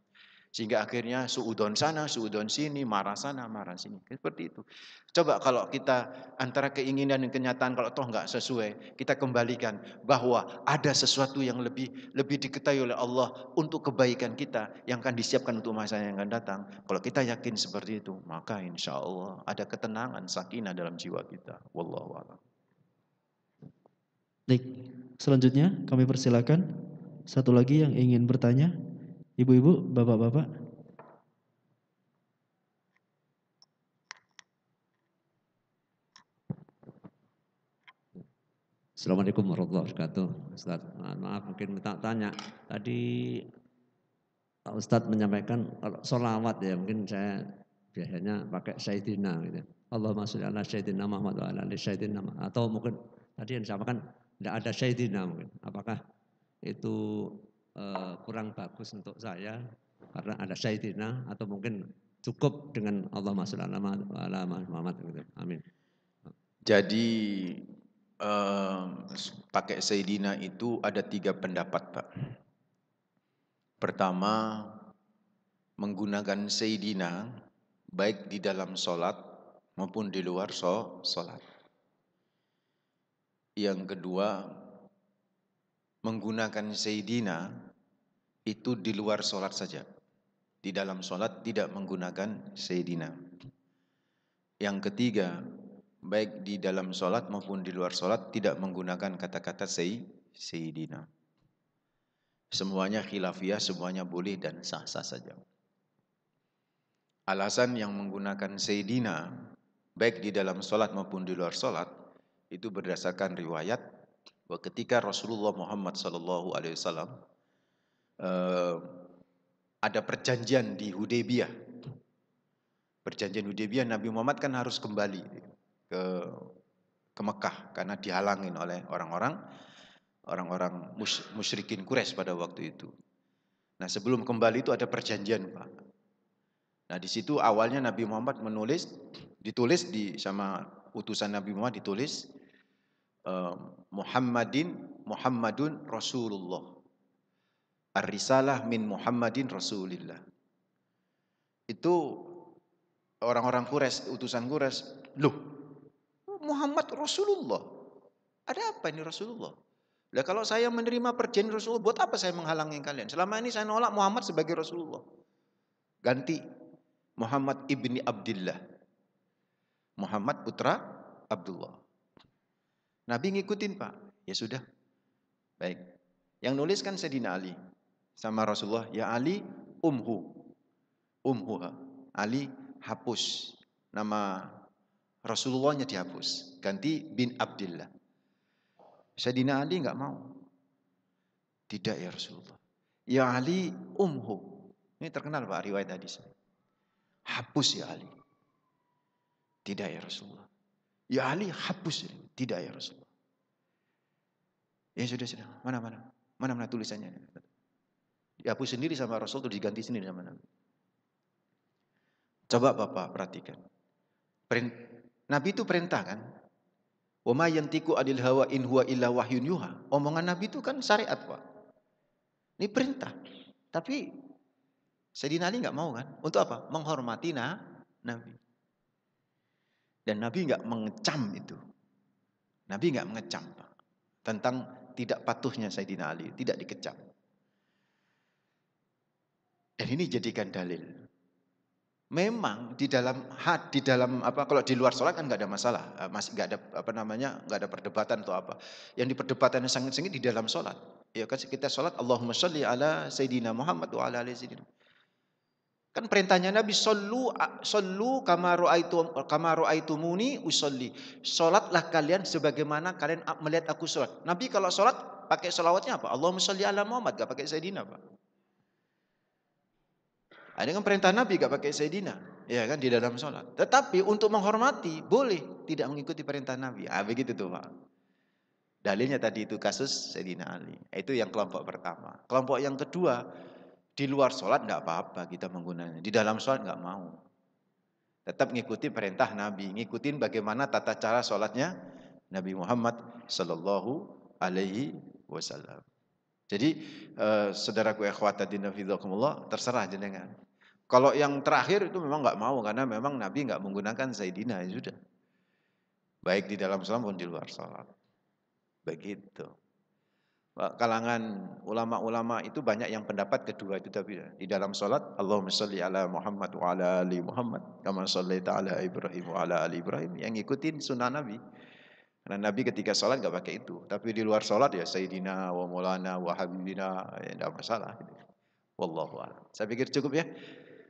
Sehingga akhirnya suudon sana, suudon sini, marah sana, marah sini. Seperti itu. Coba kalau kita antara keinginan dan kenyataan kalau toh nggak sesuai, kita kembalikan bahwa ada sesuatu yang lebih lebih diketahui oleh Allah untuk kebaikan kita yang akan disiapkan untuk masa yang akan datang. Kalau kita yakin seperti itu, maka insya Allah ada ketenangan sakinah dalam jiwa kita. Wallahu a'lam. Baik, selanjutnya kami persilakan satu lagi yang ingin bertanya. Ibu-ibu, bapak-bapak. Assalamualaikum warahmatullahi wabarakatuh. Ustaz, maaf mungkin minta tanya. Tadi Pak Ustaz menyampaikan kalau ya mungkin saya biasanya pakai Sayyidina gitu. Allahumma salli ala Sayyidina Muhammad wa ala Sayyidina atau mungkin tadi yang disampaikan tidak ada Sayyidina mungkin. Apakah itu Eh, kurang bagus untuk saya karena ada Sayyidina atau mungkin cukup dengan Allah Muhammad gitu. Amin. Jadi uh, pakai Sayyidina itu ada tiga pendapat Pak. Pertama menggunakan Sayyidina baik di dalam sholat maupun di luar sholat. Yang kedua menggunakan Sayyidina itu di luar solat saja. Di dalam solat tidak menggunakan Sayyidina. Yang ketiga, baik di dalam solat maupun di luar solat tidak menggunakan kata-kata Sayyidina. Semuanya khilafiyah, semuanya boleh dan sah-sah saja. Alasan yang menggunakan Sayyidina, baik di dalam solat maupun di luar solat, itu berdasarkan riwayat bahwa ketika Rasulullah Muhammad SAW eh, ada perjanjian di Hudaybiyah. Perjanjian Hudaybiyah Nabi Muhammad kan harus kembali ke ke Mekah karena dihalangin oleh orang-orang orang-orang musyrikin Quraisy pada waktu itu. Nah, sebelum kembali itu ada perjanjian, Pak. Nah, di situ awalnya Nabi Muhammad menulis ditulis di sama utusan Nabi Muhammad ditulis Muhammadin Muhammadun Rasulullah. Ar-Risalah min Muhammadin Rasulillah. Itu orang-orang kures utusan kures, loh Muhammad Rasulullah. Ada apa ini Rasulullah? Lah kalau saya menerima perjanjian Rasulullah, buat apa saya menghalangi kalian? Selama ini saya nolak Muhammad sebagai Rasulullah. Ganti Muhammad ibni Abdullah. Muhammad putra Abdullah. Nabi ngikutin Pak. Ya sudah. Baik. Yang nulis kan Sayyidina Ali sama Rasulullah, "Ya Ali, umhu." umhu Ali hapus nama Rasulullahnya dihapus, ganti bin Abdullah. Sayyidina Ali nggak mau. Tidak ya Rasulullah. Ya Ali umhu. Ini terkenal Pak riwayat hadis. Hapus ya Ali. Tidak ya Rasulullah. Ya Ali hapus. Tidak ya Rasulullah. Ya sudah sudah. Mana mana. Mana mana tulisannya dihapus sendiri sama Rasul itu diganti sendiri sama Nabi. Coba Bapak perhatikan. Nabi itu perintah kan? Wama yantiku adil hawa in huwa illa wahyun yuha. Omongan Nabi itu kan syariat Pak. Ini perintah. Tapi Sayyidina Ali nggak mau kan? Untuk apa? Menghormati nah, Nabi. Dan Nabi nggak mengecam itu. Nabi nggak mengecam Pak. Tentang tidak patuhnya Sayyidina Ali. Tidak dikecam. Dan ini jadikan dalil. Memang di dalam had, di dalam apa kalau di luar sholat kan nggak ada masalah, eh, masih nggak ada apa namanya nggak ada perdebatan atau apa. Yang di perdebatan yang sangat sengit di dalam sholat. Ya kan kita sholat Allahumma sholli ala Sayyidina Muhammad wa ala alihi Kan perintahnya Nabi sholu kamaru aitu kamaru aitu muni usolli. Sholatlah kalian sebagaimana kalian melihat aku sholat. Nabi kalau sholat pakai sholawatnya apa? Allahumma sholli ala Muhammad, gak pakai Sayyidina, apa? Nah, dengan perintah Nabi gak pakai Sayyidina. Ya kan di dalam sholat. Tetapi untuk menghormati boleh tidak mengikuti perintah Nabi. Ah begitu tuh Pak. Dalilnya tadi itu kasus Sayyidina Ali. Itu yang kelompok pertama. Kelompok yang kedua di luar sholat nggak apa-apa kita menggunakannya. Di dalam sholat nggak mau. Tetap ngikuti perintah Nabi, ngikutin bagaimana tata cara sholatnya Nabi Muhammad Sallallahu Alaihi Wasallam. Jadi eh, saudaraku ikhwat tadi terserah jenengan. Kalau yang terakhir itu memang nggak mau karena memang Nabi nggak menggunakan Sayyidina ya sudah. Baik di dalam salam pun di luar salat. Begitu. Kalangan ulama-ulama itu banyak yang pendapat kedua itu tapi di dalam salat Allahumma sholli ala Muhammad wa ala ali Muhammad kama salli ta'ala Ibrahim wa ala ali Ibrahim yang ngikutin sunnah Nabi. Karena Nabi ketika salat nggak pakai itu, tapi di luar salat ya Sayyidina wa Maulana wa Habibina ya enggak masalah. Wallahu a'lam. Saya pikir cukup ya.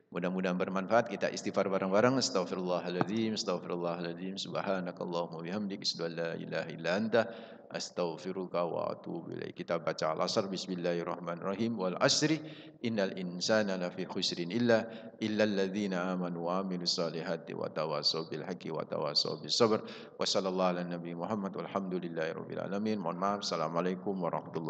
Mudah-mudahan bermanfaat. Kita istighfar bareng-bareng. Astaghfirullahaladzim, astaghfirullahaladzim, subhanakallahumma bihamdik, la ilaha illa anta, astaghfiruka wa atubu ilaih. Kita baca al-asr, bismillahirrahmanirrahim, wal asri, innal insana lafi khusrin illa, illa alladhina amanu wa aminu salihati wa tawasaw bil wa tawasaw sabr. Wa sallallahu ala nabi Muhammad, walhamdulillahi rabbil alamin. Mohon maaf, assalamualaikum warahmatullahi